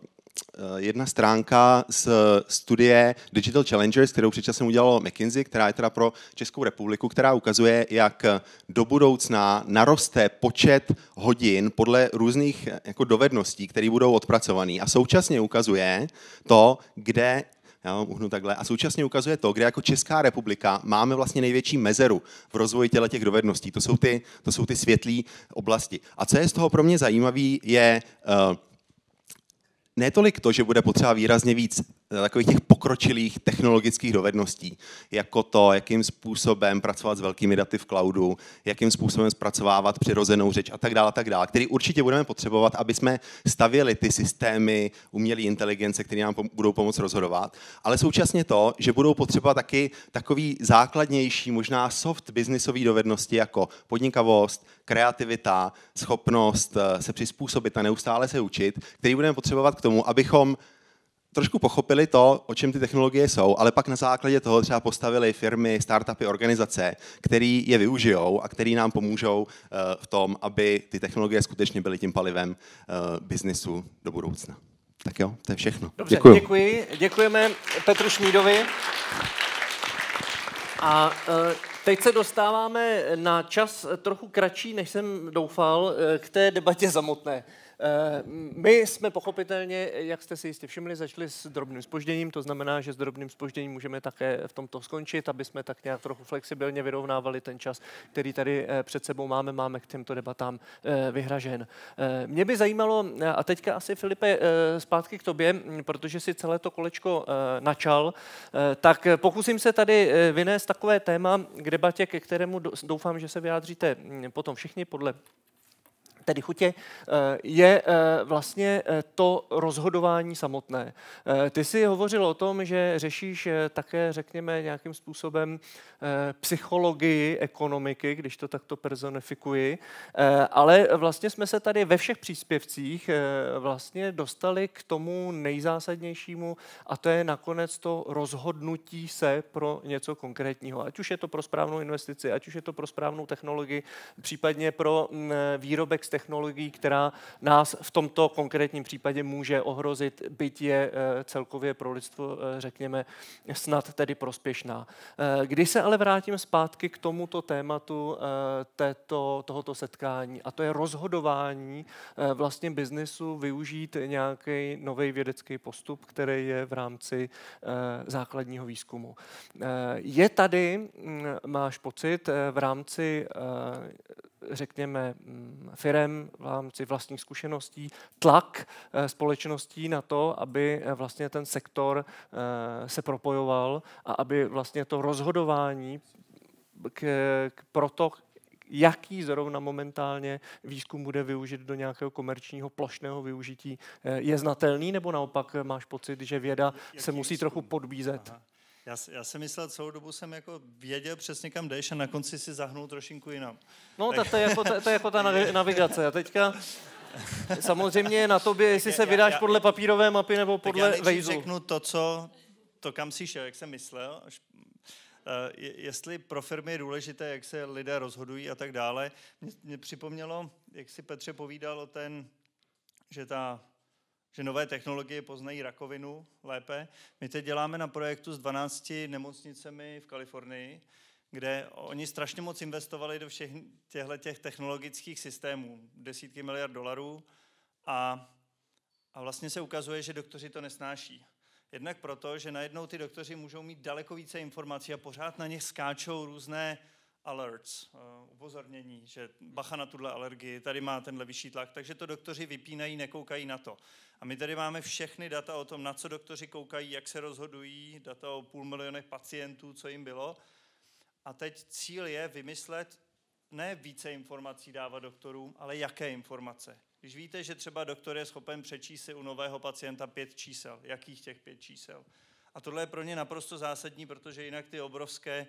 Eh, jedna stránka z studie Digital Challengers, kterou časem udělalo McKinsey, která je teda pro Českou republiku, která ukazuje, jak do budoucna naroste počet hodin podle různých eh, jako dovedností, které budou odpracované. A současně ukazuje to, kde já vám uhnu takhle. A současně ukazuje to, kde jako Česká republika máme vlastně největší mezeru v rozvoji těle těch dovedností. To jsou ty, to jsou ty světlé oblasti. A co je z toho pro mě zajímavé, je uh, netolik tolik to, že bude potřeba výrazně víc takových těch pokročilých technologických dovedností, jako to, jakým způsobem pracovat s velkými daty v cloudu, jakým způsobem zpracovávat přirozenou řeč a tak dále, a tak dále, který určitě budeme potřebovat, aby jsme stavěli ty systémy umělé inteligence, které nám budou pomoct rozhodovat, ale současně to, že budou potřebovat taky takový základnější, možná soft biznisové dovednosti, jako podnikavost, kreativita, schopnost eh, se přizpůsobit a neustále se učit, který budeme potřebovat k tomu, abychom trošku pochopili to, o čem ty technologie jsou, ale pak na základě toho třeba postavili firmy, startupy, organizace, který je využijou a který nám pomůžou eh, v tom, aby ty technologie skutečně byly tím palivem eh, biznesu do budoucna. Tak jo, to je všechno. Dobře, Děkuju. děkuji. Děkujeme Petru Šmídovi. A eh, teď se dostáváme na čas trochu kratší, než jsem doufal, k té debatě zamotné. Eh, my jsme pochopitelně, jak jste si jistě všimli, začali s drobným spožděním, to znamená, že s drobným spožděním můžeme také v tomto skončit, aby jsme tak nějak trochu flexibilně vyrovnávali ten čas, který tady eh, před sebou máme, máme k těmto debatám eh, vyhražen. Mě by zajímalo, a teďka asi Filipe zpátky k tobě, protože si celé to kolečko načal, tak pokusím se tady vynést takové téma k debatě, ke kterému doufám, že se vyjádříte potom všichni podle tedy chutě, eh, je eh, vlastně eh, to rozhodování samotné. Ty jsi hovořil o tom, že řešíš také, řekněme, nějakým způsobem psychologii ekonomiky, když to takto personifikuji, ale vlastně jsme se tady ve všech příspěvcích vlastně dostali k tomu nejzásadnějšímu a to je nakonec to rozhodnutí se pro něco konkrétního. Ať už je to pro správnou investici, ať už je to pro správnou technologii, případně pro mm, výrobek technologií, která nás v tomto konkrétním případě může ohrozit, byť je eh, celkově pro lidstvo, eh, řekněme, snad tedy prospěšná. Eh, Když se ale vrátím zpátky k tomuto tématu této, tohoto setkání, a to je rozhodování vlastně biznesu využít nějaký nový vědecký postup, který je v rámci základního výzkumu. Je tady, mm, máš pocit, v rámci řekněme, mm, firem v rámci vlastních zkušeností, tlak eh, společností na to, aby eh, vlastně ten sektor eh, se propojoval a aby vlastně to rozhodování k, k proto, jaký zrovna momentálně výzkum bude využit do nějakého komerčního plošného využití, je znatelný, nebo naopak máš pocit, že věda se musí trochu podbízet? Aha. Já, já jsem myslel, celou dobu jsem jako věděl přesně kam jdeš a na konci si zahnul trošinku jinam. No tak, tak to je jako, to, to je jako ta [LAUGHS] navigace. A teďka samozřejmě je na tobě, jestli se vydáš já, podle papírové mapy nebo podle tak já řeknu to, co, to kam si šel, jak jsem myslel, až eh, jestli pro firmy je důležité, jak se lidé rozhodují a tak dále. Mě, mě připomnělo, jak si Petře povídal o ten, že ta že nové technologie poznají rakovinu lépe. My teď děláme na projektu s 12 nemocnicemi v Kalifornii, kde oni strašně moc investovali do všech těchto těch technologických systémů, desítky miliard dolarů a, a vlastně se ukazuje, že doktoři to nesnáší. Jednak proto, že najednou ty doktoři můžou mít daleko více informací a pořád na nich skáčou různé alerts, eh, upozornění, že bacha na tuhle alergii, tady má tenhle vyšší tlak, takže to doktoři vypínají, nekoukají na to. A my tady máme všechny data o tom, na co doktoři koukají, jak se rozhodují, data o půl milionech pacientů, co jim bylo. A teď cíl je vymyslet, ne více informací dávat doktorům, ale jaké informace. Když víte, že třeba doktor je schopen přečíst si u nového pacienta pět čísel, jakých těch pět čísel. A tohle je pro ně naprosto zásadní, protože jinak ty obrovské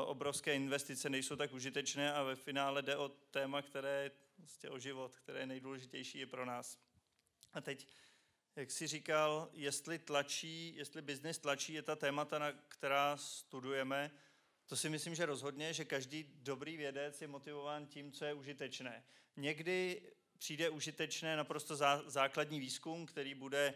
obrovské investice nejsou tak užitečné a ve finále jde o téma, které je vlastně o život, které je nejdůležitější je pro nás. A teď, jak jsi říkal, jestli tlačí, jestli biznis tlačí, je ta témata, na která studujeme, to si myslím, že rozhodně, že každý dobrý vědec je motivován tím, co je užitečné. Někdy přijde užitečné naprosto zá, základní výzkum, který bude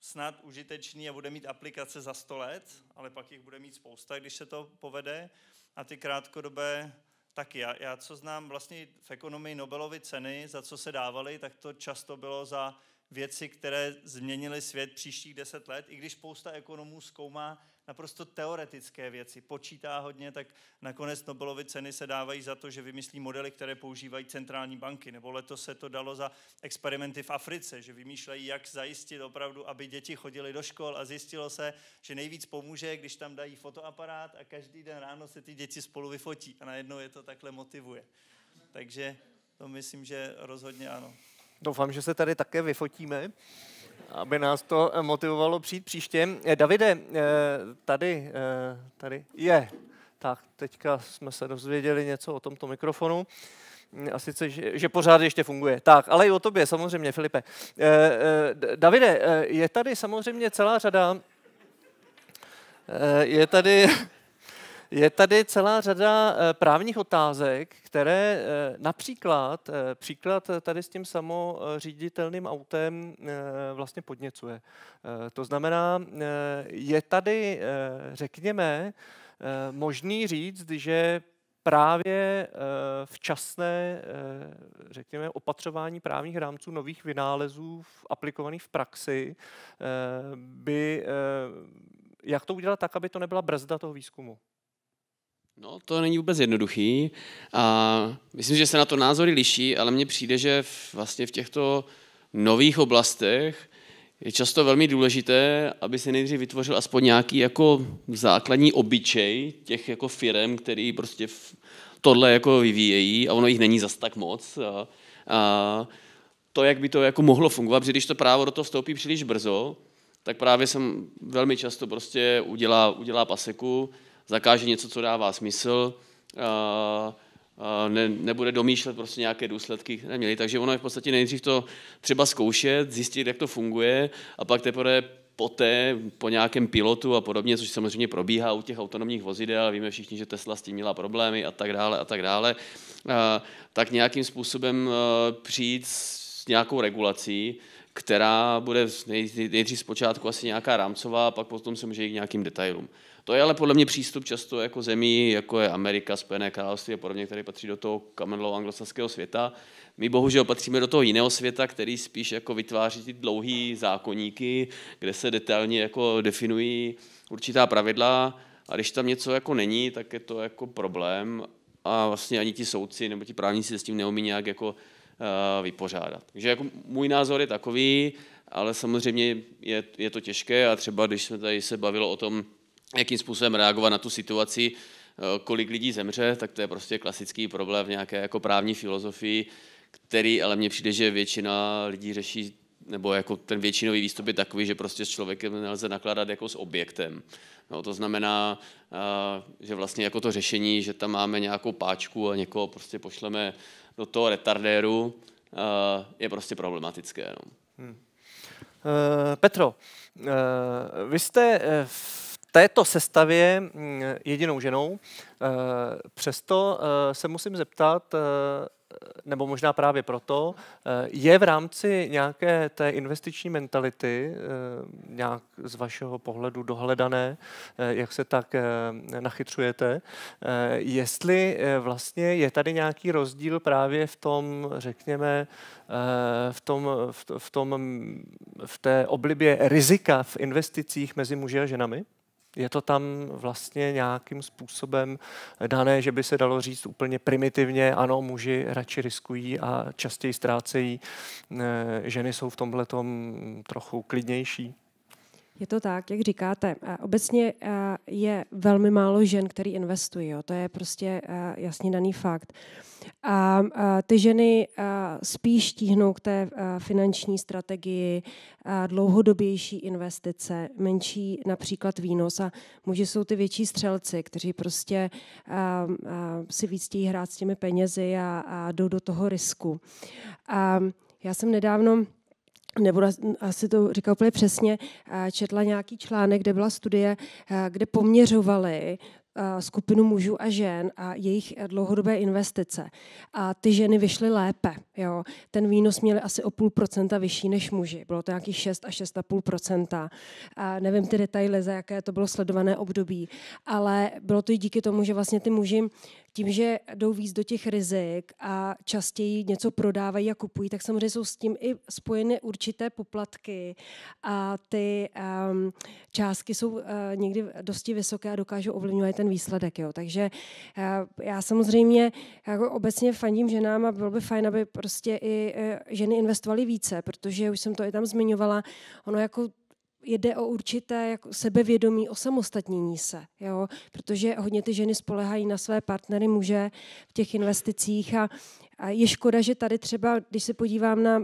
snad užitečný a bude mít aplikace za 100 let, ale pak jich bude mít spousta, když se to povede. A ty krátkodobé taky. Já, já co znám vlastně v ekonomii Nobelovy ceny, za co se dávaly, tak to často bylo za věci, které změnily svět příštích deset let, i když spousta ekonomů zkoumá, naprosto teoretické věci, počítá hodně, tak nakonec Nobelovy ceny se dávají za to, že vymyslí modely, které používají centrální banky. Nebo letos se to dalo za experimenty v Africe, že vymýšlejí, jak zajistit opravdu, aby děti chodili do škol a zjistilo se, že nejvíc pomůže, když tam dají fotoaparát a každý den ráno se ty děti spolu vyfotí a najednou je to takhle motivuje. Takže to myslím, že rozhodně ano. Doufám, že se tady také vyfotíme aby nás to eh, motivovalo přijít příště. Eh, Davide, eh, tady, tady je. Tak, teďka jsme se dozvěděli něco o tomto mikrofonu. Mm, a sice, že, že pořád ještě funguje. Tak, ale i o tobě, samozřejmě, Filipe. Davide, je tady samozřejmě celá řada je tady je tady celá řada eh, právních otázek, které eh, například eh, příklad tady s tím samoříditelným autem vlastně podněcuje. To znamená, je tady, řekněme, možný říct, že právě včasné, řekněme, opatřování právních rámců nových vynálezů aplikovaných v praxi by jak to udělat tak, aby to nebyla brzda toho výzkumu? No, to není vůbec jednoduchý. A myslím, že se na to názory liší, ale mně přijde, že vlastně v těchto nových oblastech je často velmi důležité, aby se nejdřív vytvořil aspoň nějaký jako základní obyčej těch jako firm, který prostě tohle jako vyvíjejí a ono jich není zas tak moc. A, a to, jak by to jako mohlo fungovat, protože když to právo do toho vstoupí příliš brzo, tak právě jsem velmi často prostě udělá, udělá paseku, zakáže něco, co dává smysl, ne, nebude domýšlet prostě nějaké důsledky, které měli. Takže ono je v podstatě nejdřív to třeba zkoušet, zjistit, jak to funguje a pak teprve poté po nějakém pilotu a podobně, což samozřejmě probíhá u těch autonomních vozidel, víme všichni, že Tesla s tím měla problémy a tak dále a tak dále, tak nějakým způsobem přijít s nějakou regulací, která bude nejdřív zpočátku asi nějaká rámcová, a pak potom se může jít k nějakým detailům. To je ale podle mě přístup často jako zemí, jako je Amerika, Spojené království a podobně, které patří do toho kamenného anglosaského světa. My bohužel patříme do toho jiného světa, který spíš jako vytváří ty dlouhé zákoníky, kde se detailně jako definují určitá pravidla a když tam něco jako není, tak je to jako problém a vlastně ani ti soudci nebo ti právníci se s tím neumí nějak jako eh, vypořádat. Takže jako můj názor je takový, ale samozřejmě je, je to těžké a třeba když jsme tady se bavilo o tom, jakým způsobem reagovat na tu situaci, eh, kolik lidí zemře, tak to je prostě klasický problém v nějaké jako právní filozofii, který ale mně přijde, že většina lidí řeší nebo jako ten většinový výstup je takový, že prostě s člověkem nelze nakládat jako s objektem. No, to znamená, eh, že vlastně jako to řešení, že tam máme nějakou páčku a někoho prostě pošleme do toho retardéru, eh, je prostě problematické. No. Hmm. Petro, vy jste v této sestavě mm, jedinou ženou. Eh, přesto eh, se musím zeptat, eh, nebo možná právě proto, je v rámci nějaké té investiční mentality, nějak z vašeho pohledu dohledané, jak se tak nachytřujete, jestli vlastně je tady nějaký rozdíl právě v tom, řekněme, v, tom, v, tom, v té oblibě rizika v investicích mezi muži a ženami? je to tam vlastně nějakým způsobem dané, že by se dalo říct úplně primitivně, ano, muži radši riskují a častěji ztrácejí, ženy jsou v tomhle trochu klidnější. Je to tak, jak říkáte. Obecně je velmi málo žen, který investují. Jo. To je prostě jasně daný fakt. A ty ženy spíš tíhnou k té finanční strategii, dlouhodobější investice, menší například výnos. A muži jsou ty větší střelci, kteří prostě si víc chtějí hrát s těmi penězi a jdou do toho risku. Já jsem nedávno nebudu asi to říkat úplně přesně, četla nějaký článek, kde byla studie, kde poměřovali skupinu mužů a žen a jejich eh, dlouhodobé investice. A ty ženy vyšly lépe. Jo. Ten výnos měly asi o půl procenta vyšší než muži. Bylo to nějakých 6 a 6,5 procenta. A nevím ty detaily, za jaké to bylo sledované období, ale bylo to i díky tomu, že vlastně ty muži tím, že jdou víc do těch rizik a častěji něco prodávají a kupují, tak samozřejmě jsou s tím i spojeny určité poplatky a ty um, částky jsou uh, někdy dosti vysoké a dokážou ovlivňovat ten výsledek. Jo. Takže uh, já samozřejmě jako obecně fandím ženám a bylo by fajn, aby prostě i uh, ženy investovaly více, protože už jsem to i tam zmiňovala, ono jako jde o určité jako sebevědomí, o samostatnění se, jo? protože hodně ty ženy spolehají na své partnery muže v těch investicích a, a je škoda, že tady třeba, když se podívám na a,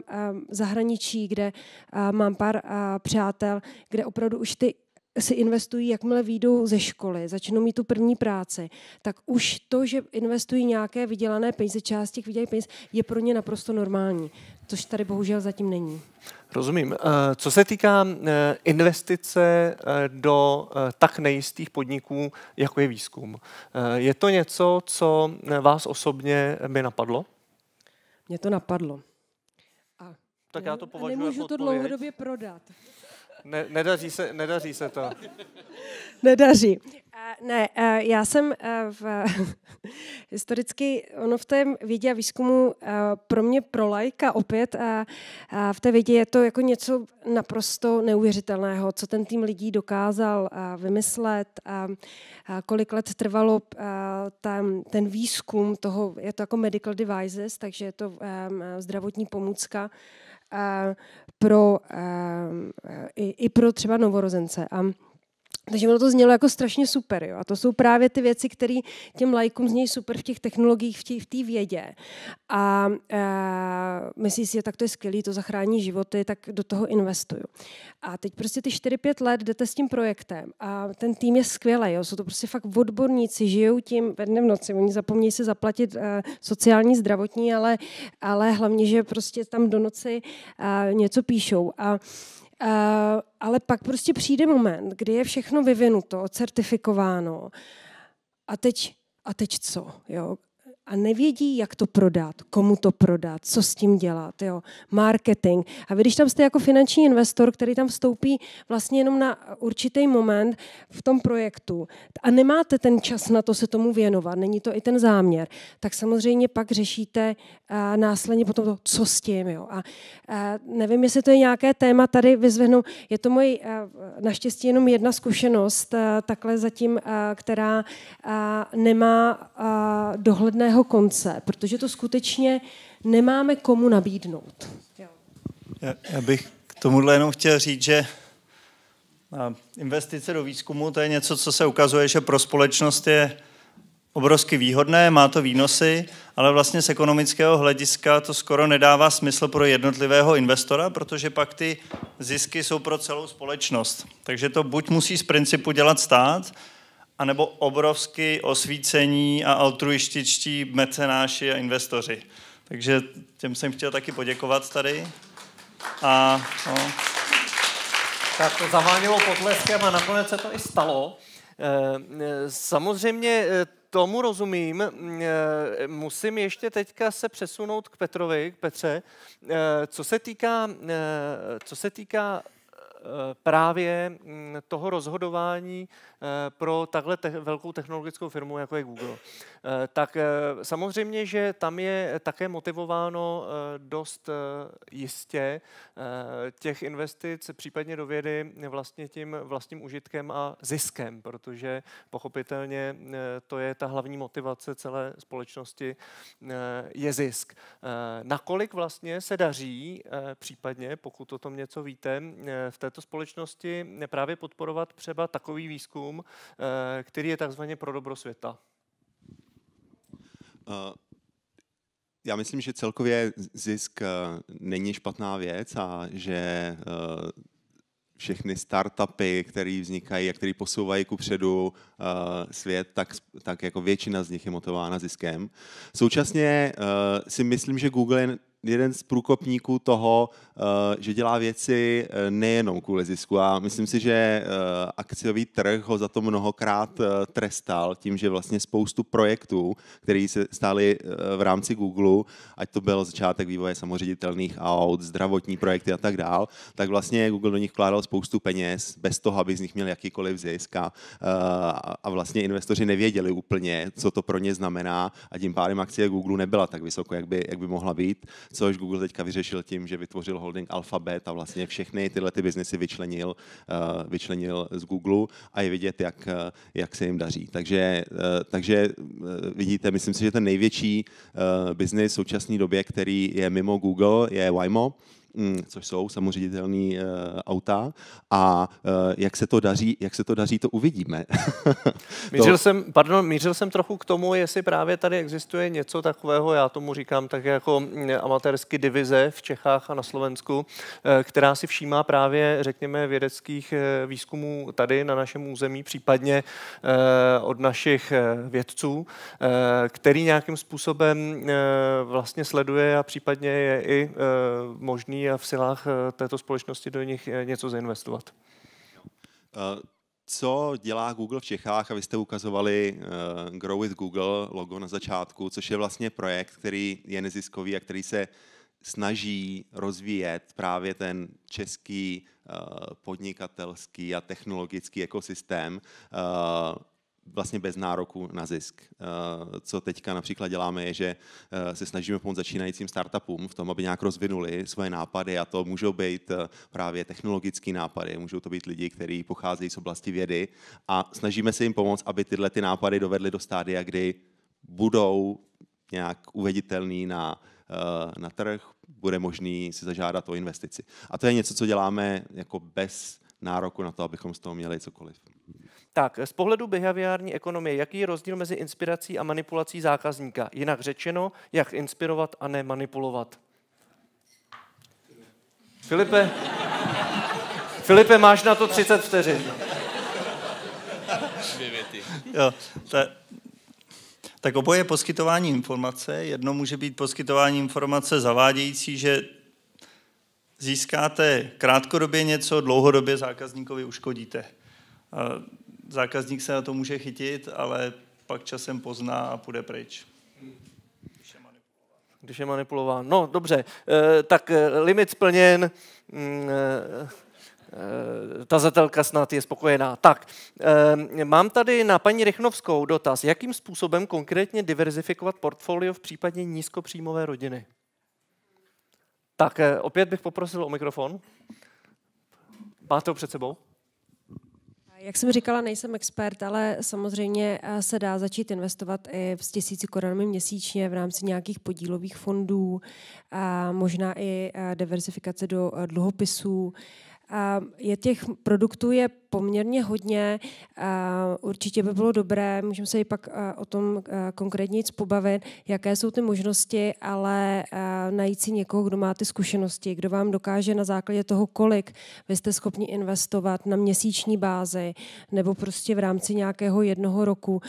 zahraničí, kde a, mám pár a, přátel, kde opravdu už ty si investují, jakmile výjdou ze školy, začnou mít tu první práci, tak už to, že investují nějaké vydělané peníze, část těch vydělaných peněz, je pro ně naprosto normální, což tady bohužel zatím není. Rozumím. Eh, co se týká eh, investice eh, do tak nejistých podniků, jako je výzkum, je to něco, co vás osobně by napadlo? Mě to napadlo. A tak já to považuji nemůžu to dlouhodobě prodat. Ne, nedaří, se, nedaří se to. Nedaří. Uh, ne, uh, já jsem uh, v, [LAUGHS] historicky, ono v té vědě a výzkumu pro mě pro lajka opět, a, v té vědě je to jako něco naprosto neuvěřitelného, co ten tým lidí dokázal vymyslet, a, kolik let trvalo tam, ten výzkum toho, je to jako medical devices, takže je to um, zdravotní pomůcka, pro, i, i pro třeba novorozence. A takže ono to znělo jako strašně super. Jo? A to jsou právě ty věci, které těm lajkům znějí super v těch technologiích, v té v vědě. A e, myslí si, tak to je skvělé, to zachrání životy, tak do toho investuju. A teď prostě ty 4-5 let jdete s tím projektem a ten tým je skvělý. Jo? Jsou to prostě fakt odborníci, žijou tím ve dne v noci. Oni zapomnějí si zaplatit e, sociální, zdravotní, ale, ale hlavně, že prostě tam do noci e, něco píšou. A Eh, ale pak prostě přijde moment, kdy je všechno vyvinuto, certifikováno. A teď, a teď co? Jo? a nevědí, jak to prodat, komu to prodat, co s tím dělat, jo, marketing. A vy, když tam jste jako finanční investor, který tam vstoupí vlastně jenom na určitý moment v tom projektu a nemáte ten čas na to se tomu věnovat, není to i ten záměr, tak samozřejmě pak řešíte a eh, následně potom to, co s tím, jo. A, a eh, nevím, jestli to je nějaké téma tady vyzvenu, Je to moje eh, naštěstí jenom jedna zkušenost a, takhle zatím, a, která a, nemá a, dohledného druhého konce, protože to skutečně nemáme komu nabídnout. Já, já bych k tomuhle jenom chtěl říct, že investice do výzkumu to je něco, co se ukazuje, že pro společnost je obrovsky výhodné, má to výnosy, ale vlastně z ekonomického hlediska to skoro nedává smysl pro jednotlivého investora, protože pak ty zisky jsou pro celou společnost. Takže to buď musí z principu dělat stát, anebo obrovsky osvícení a altruističtí mecenáši a investoři. Takže těm jsem chtěl taky poděkovat tady. A, no. Tak to zavánilo potleskem a nakonec se to i stalo. Eh, eh, samozřejmě eh, tomu rozumím. Musím ještě teďka se přesunout k Petrovi, k Petře. Co se týká, co se týká Eh, právě mm, toho rozhodování eh, pro takhle te- velkou technologickou firmu, jako je Google. Eh, tak samozřejmě, že tam je také motivováno dost jistě těch investic, případně do vědy, vlastně tím vlastním užitkem a ziskem, protože pochopitelně to je ta hlavní motivace celé společnosti, je zisk. Nakolik vlastně se daří, případně, pokud o tom něco víte, v této této společnosti právě podporovat třeba takový výzkum, eh, který je takzvaně pro dobro světa? Uh. Já myslím, že celkově zisk eh, není špatná věc a že všechny startupy, které vznikají a které posouvají ku předu svět, tak, tak jako většina z nich je motivována ziskem. Současně si myslím, že Google je jeden z průkopníků toho, eh, že dělá věci eh, nejenom kvůli zisku. A myslím si, že eh, akciový trh ho za to mnohokrát trestal tím, že vlastně spoustu projektů, které se stály v rámci Google, ať to byl začátek vývoje samoředitelných aut, zdravotní projekty a tak dál, tak vlastně Google do nich vkládal spoustu peněz bez toho, aby z nich měl jakýkoliv zisk. A, a vlastně investoři nevěděli úplně, co to pro ně znamená a tím pádem akcie Google nebyla tak vysoko, jak by, jak by mohla být což Google teďka vyřešil tím, že vytvořil holding Alphabet a vlastně všechny tyhle ty biznesy vyčlenil, eh, vyčlenil z Google a je vidět, jak, eh, jak se jim daří. Takže, eh, takže vidíte, myslím si, že ten největší biznis v současné době, který je mimo Google, je Waymo Mm, což jsou samoředitelné eh, auta a eh, jak se to daří, jak se to daří, to uvidíme. [LAUGHS] mířil, to... Jsem, pardon, mířil jsem trochu k tomu, jestli právě tady existuje něco takového, já tomu říkám tak jako mm, amatérsky divize v Čechách a na Slovensku, eh, která si všímá právě, řekněme, vědeckých výzkumů tady na našem území, případně od našich vědců, který nějakým způsobem vlastně sleduje a případně je i možný a v silách eh, této společnosti do nich eh, něco zainvestovat. Eh, co dělá Google v Čechách? A vy jste ukazovali Grow with Google logo na začátku, což je vlastně projekt, který je neziskový a který se snaží rozvíjet právě ten český podnikatelský a technologický ekosystém vlastně bez nároku na zisk. Eh, co teďka například děláme, je, že eh, se snažíme pomoct začínajícím startupům v tom, aby nějak rozvinuli svoje nápady a to můžou být eh, právě technologické nápady, můžou to být lidi, kteří pocházejí z oblasti vědy a snažíme se jim pomoct, aby tyhle ty nápady dovedly do stádia, kdy budou nějak uveditelný na, na trh, bude možný si zažádat o investici. A to je něco, co děláme jako bez nároku na to, abychom z toho měli cokoliv. Tak, z pohledu behaviorální ekonomie, jaký je rozdíl mezi inspirací a manipulací zákazníka? Jinak řečeno, jak inspirovat a ne manipulovat? Filipe, Filipe, máš na to 30 vteřin. Jo, ta, tak oboje poskytování informace. Jedno může být poskytování informace zavádějící, že získáte krátkodobě něco, dlouhodobě zákazníkovi uškodíte. Zákazník se na to může chytit, ale pak časem pozná a půjde pryč. Když je manipulován. No, dobře. E, tak eh, limit splněn. E, zatelka snad je spokojená. Tak, mám tady na paní Rychnovskou dotaz. Jakým způsobem konkrétně diverzifikovat portfolio v případě nízkopříjmové rodiny? Tak eh, opět bych poprosil o mikrofon. Máte ho před sebou? Jak jsem říkala, nejsem expert, ale samozřejmě eh, se dá začít investovat i s tisíci korunami měsíčně v rámci nějakých podílových fondů, a možná i eh, diversifikace do dluhopisů. Je těch produktů je poměrně hodně. Určitě by bylo dobré, můžeme se i pak eh, o tom eh, konkrétně pobavit, jaké jsou ty možnosti, ale eh, najít si někoho, kdo má ty zkušenosti, kdo vám dokáže na základě toho, kolik vy jste schopni investovat na měsíční bázi nebo prostě v rámci nějakého jednoho roku,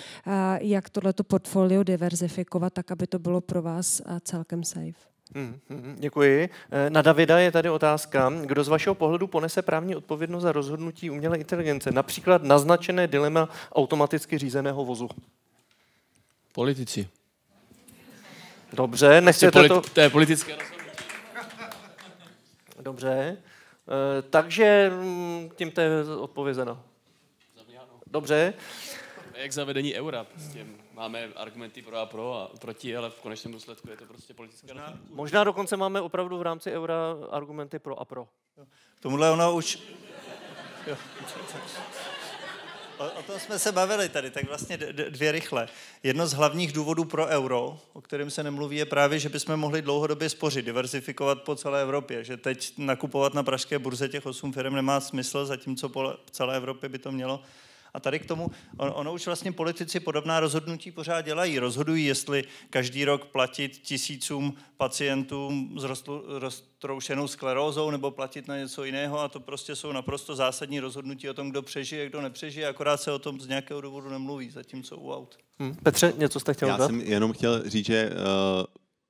jak tohleto portfolio diverzifikovat, tak aby to bylo pro vás celkem safe. Mm-hmm. Děkuji. Eh, na Davida je tady otázka. Kdo z vašeho pohledu ponese právní odpovědnost za rozhodnutí umělé inteligence? Například naznačené dilema automaticky řízeného vozu. Politici. Dobře, nechcete politi- to... To je politické rozhodnutí. Dobře. Eh, takže mm, tím to je odpovězeno. Dobře. Jak zavedení eura. Prostě máme argumenty pro a pro a proti, ale v konečném důsledku je to prostě politické možná, Možná dokonce máme opravdu v rámci eura argumenty pro a pro. tomuhle ona už... O, o tom jsme se bavili tady, tak vlastně dvě rychle. Jedno z hlavních důvodů pro euro, o kterém se nemluví, je právě, že bychom mohli dlouhodobě spořit, diversifikovat po celé Evropě, že teď nakupovat na pražské burze těch osm firm nemá smysl, zatímco po celé Evropě by to mělo. A tady k tomu, on, ono už vlastně politici podobná rozhodnutí pořád dělají. Rozhodují, jestli každý rok platit tisícům pacientům s roztroušenou sklerózou nebo platit na něco jiného a to prostě jsou naprosto zásadní rozhodnutí o tom, kdo přežije, kdo nepřežije, akorát se o tom z nějakého důvodu nemluví, zatímco u aut. Hmm. Petře, něco jste chtěl Já dát? jsem jenom chtěl říct, že uh,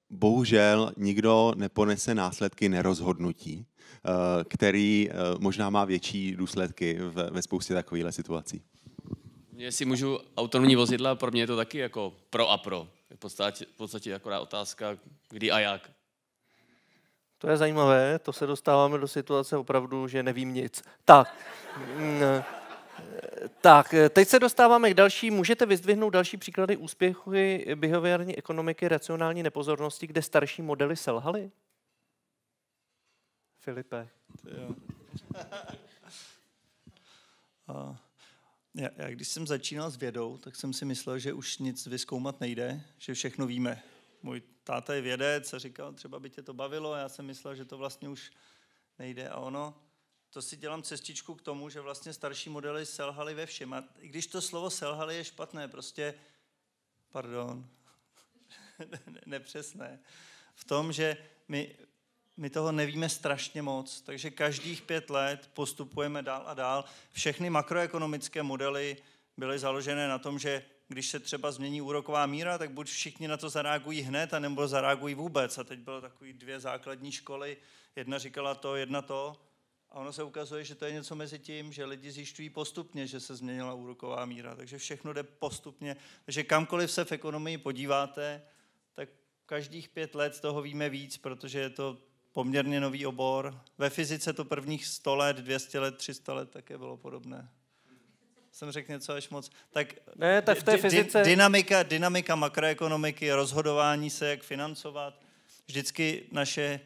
bohužel nikdo neponese následky nerozhodnutí Eh, který eh, možná má větší důsledky ve spoustě takovýchhle situací. Jestli můžu autonomní vozidla, pro mě je to taky jako pro a pro. V podstatě, v podstatě akorát otázka, kdy a jak. To je zajímavé, to se dostáváme do situace opravdu, že nevím nic. Tak, mm, eh, tak, teď se dostáváme k další. Můžete vyzdvihnout další příklady úspěchu behaviorální ekonomiky racionální nepozornosti, kde starší modely selhaly? Filipe. Jo. A já, já, když jsem začínal s vědou, tak jsem si myslel, že už nic vyskoumat nejde, že všechno víme. Můj táta je vědec a říkal, třeba by tě to bavilo, já jsem myslel, že to vlastně už nejde a ono, to si dělám cestičku k tomu, že vlastně starší modely selhaly ve všem. A i když to slovo selhaly je špatné, prostě, pardon, [LAUGHS] nepřesné, v tom, že my my toho nevíme strašně moc, takže každých pět let postupujeme dál a dál. Všechny makroekonomické modely byly založené na tom, že když se třeba změní úroková míra, tak buď všichni na to zareagují hned, anebo zareagují vůbec. A teď bylo takový dvě základní školy, jedna říkala to, jedna to. A ono se ukazuje, že to je něco mezi tím, že lidi zjišťují postupně, že se změnila úroková míra. Takže všechno jde postupně. Takže kamkoliv se v ekonomii podíváte, tak každých pět let toho víme víc, protože je to poměrně nový obor. Ve fyzice to prvních 100 let, 200 let, 300 let také bylo podobné. Jsem řekl něco až moc. Tak, ne, tak v té fyzice... dynamika, dynamika makroekonomiky, rozhodování se, jak financovat. Vždycky naše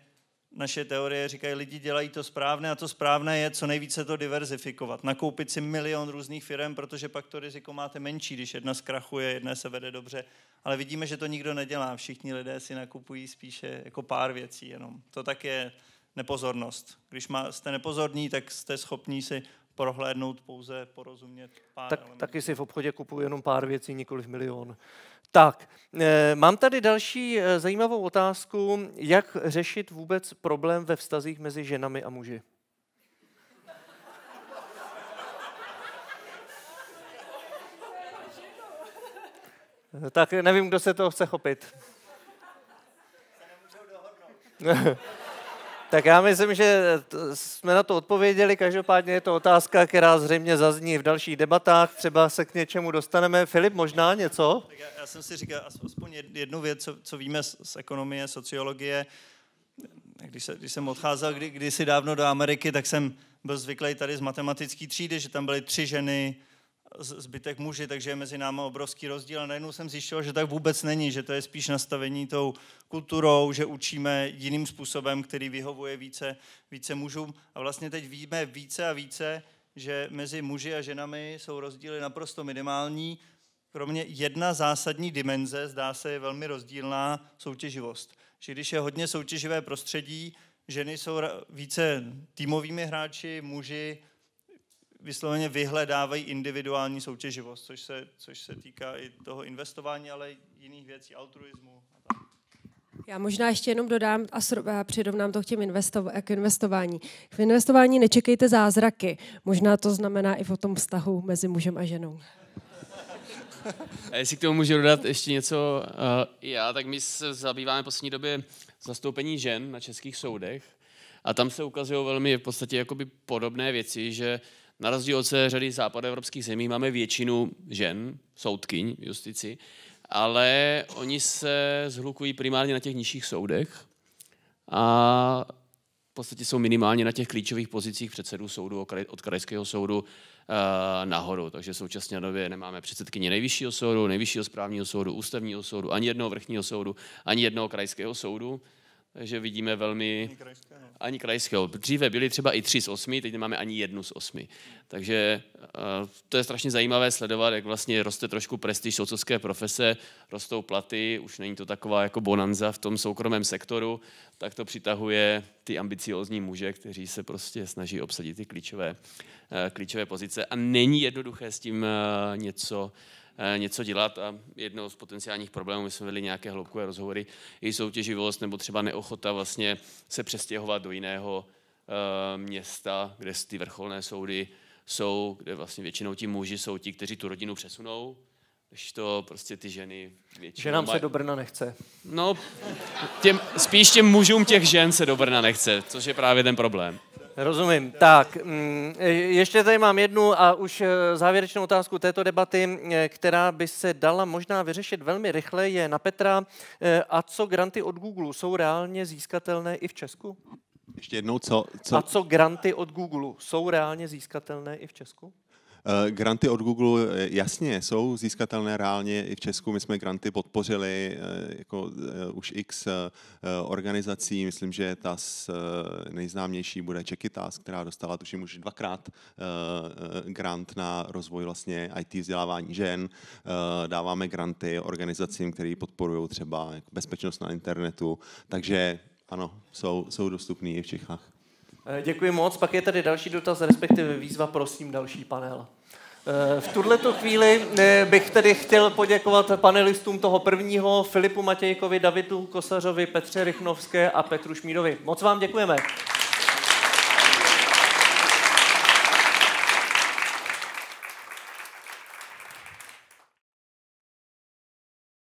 naše teorie říkají, lidi dělají to správné a to správné je co nejvíce to diverzifikovat. Nakoupit si milion různých firm, protože pak to riziko máte menší, když jedna zkrachuje, jedna se vede dobře. Ale vidíme, že to nikdo nedělá. Všichni lidé si nakupují spíše jako pár věcí jenom. To tak je nepozornost. Když jste nepozorní, tak jste schopní si prohlédnout pouze, porozumět pár tak, elementů. Taky si v obchodě kupuju jenom pár věcí, nikoliv milion. Tak, eh, mám tady další eh, zajímavou otázku, jak řešit vůbec problém ve vztazích mezi ženami a muži. Tak nevím, kdo se toho chce chopit. Se [LAUGHS] Tak já myslím, že jsme na to odpověděli. Každopádně je to otázka, která zřejmě zazní v dalších debatách. Třeba se k něčemu dostaneme. Filip, možná něco? Tak já, já jsem si říkal aspoň jednu věc, co, co víme z, z ekonomie, sociologie. Když, se, když jsem odcházel kdy, kdysi dávno do Ameriky, tak jsem byl zvyklý tady z matematické třídy, že tam byly tři ženy, zbytek muži, takže je mezi námi obrovský rozdíl. A najednou jsem zjišťoval, že tak vůbec není, že to je spíš nastavení tou kulturou, že učíme jiným způsobem, který vyhovuje více, více mužům. A vlastně teď víme více a více, že mezi muži a ženami jsou rozdíly naprosto minimální. Kromě jedna zásadní dimenze, zdá se, je velmi rozdílná soutěživost. Že když je hodně soutěživé prostředí, ženy jsou více týmovými hráči, muži vysloveně vyhledávají individuální soutěživost, což se, což se týká i toho investování, ale i jiných věcí, altruismu a tak. Já možná ještě jenom dodám a, přirovnám to k, těm k investování. K investování nečekejte zázraky. Možná to znamená i v tom vztahu mezi mužem a ženou. A jestli k tomu můžu dodat ještě něco, uh, já, tak my se zabýváme v poslední době zastoupení žen na českých soudech a tam se ukazují velmi v podstatě jakoby podobné věci, že na rozdíl od řady západoevropských zemí máme většinu žen, soudkyň, justici, ale oni se zhlukují primárně na těch nižších soudech a v podstatě jsou minimálně na těch klíčových pozicích předsedů soudu od krajského soudu eh, nahoru. Takže současně nově nemáme předsedkyně nejvyššího soudu, nejvyššího správního soudu, ústavního soudu, ani jednoho vrchního soudu, ani jednoho krajského soudu že vidíme velmi... Ani no. krajského. Ani Dříve byly třeba i tři z osmi, teď nemáme ani jednu z osmi. Takže eh, to je strašně zajímavé sledovat, jak vlastně roste trošku prestiž soucovské profese, rostou platy, už není to taková jako bonanza v tom soukromém sektoru, tak to přitahuje ty ambiciózní muže, kteří se prostě snaží obsadit ty klíčové, eh, klíčové pozice. A není jednoduché s tím eh, něco Eh, něco dělat a jednou z potenciálních problémů, my jsme vedli nějaké hloubkové rozhovory, i soutěživost nebo třeba neochota vlastně se přestěhovat do jiného eh, města, kde ty vrcholné soudy jsou, kde vlastně většinou ti muži jsou ti, kteří tu rodinu přesunou, když to prostě ty ženy většinou... Ženám se do Brna nechce. No, těm, spíš těm mužům těch žen se do Brna nechce, což je právě ten problém. Rozumím. Tak, mm, ještě tady mám jednu a už eh, závěrečnou otázku této debaty, eh, která by se dala možná vyřešit velmi rychle, je na Petra. Eh, a co granty od Google jsou reálně získatelné i v Česku? Ještě jednou, co? co? A co granty od Google jsou reálně získatelné i v Česku? Eh, granty od Google eh, jasně jsou získatelné reálně i v Česku. My jsme granty podpořili eh, jako už x organizací. Myslím, že ta nejznámější bude Czechitask, která dostala tuším už dvakrát grant na rozvoj vlastně IT vzdělávání žen. Dáváme granty organizacím, které podporují třeba bezpečnost na internetu. Takže ano, jsou, jsou dostupné i v Čechách. Eh, děkuji moc. Pak je tady další dotaz, respektive výzva, prosím, další panel. Eh, v tuto chvíli eh, bych tedy chtěl poděkovat panelistům toho prvního, Filipu Matějkovi, Davidu Kosařovi, Petře Rychnovské a Petru Šmídovi. Moc vám děkujeme.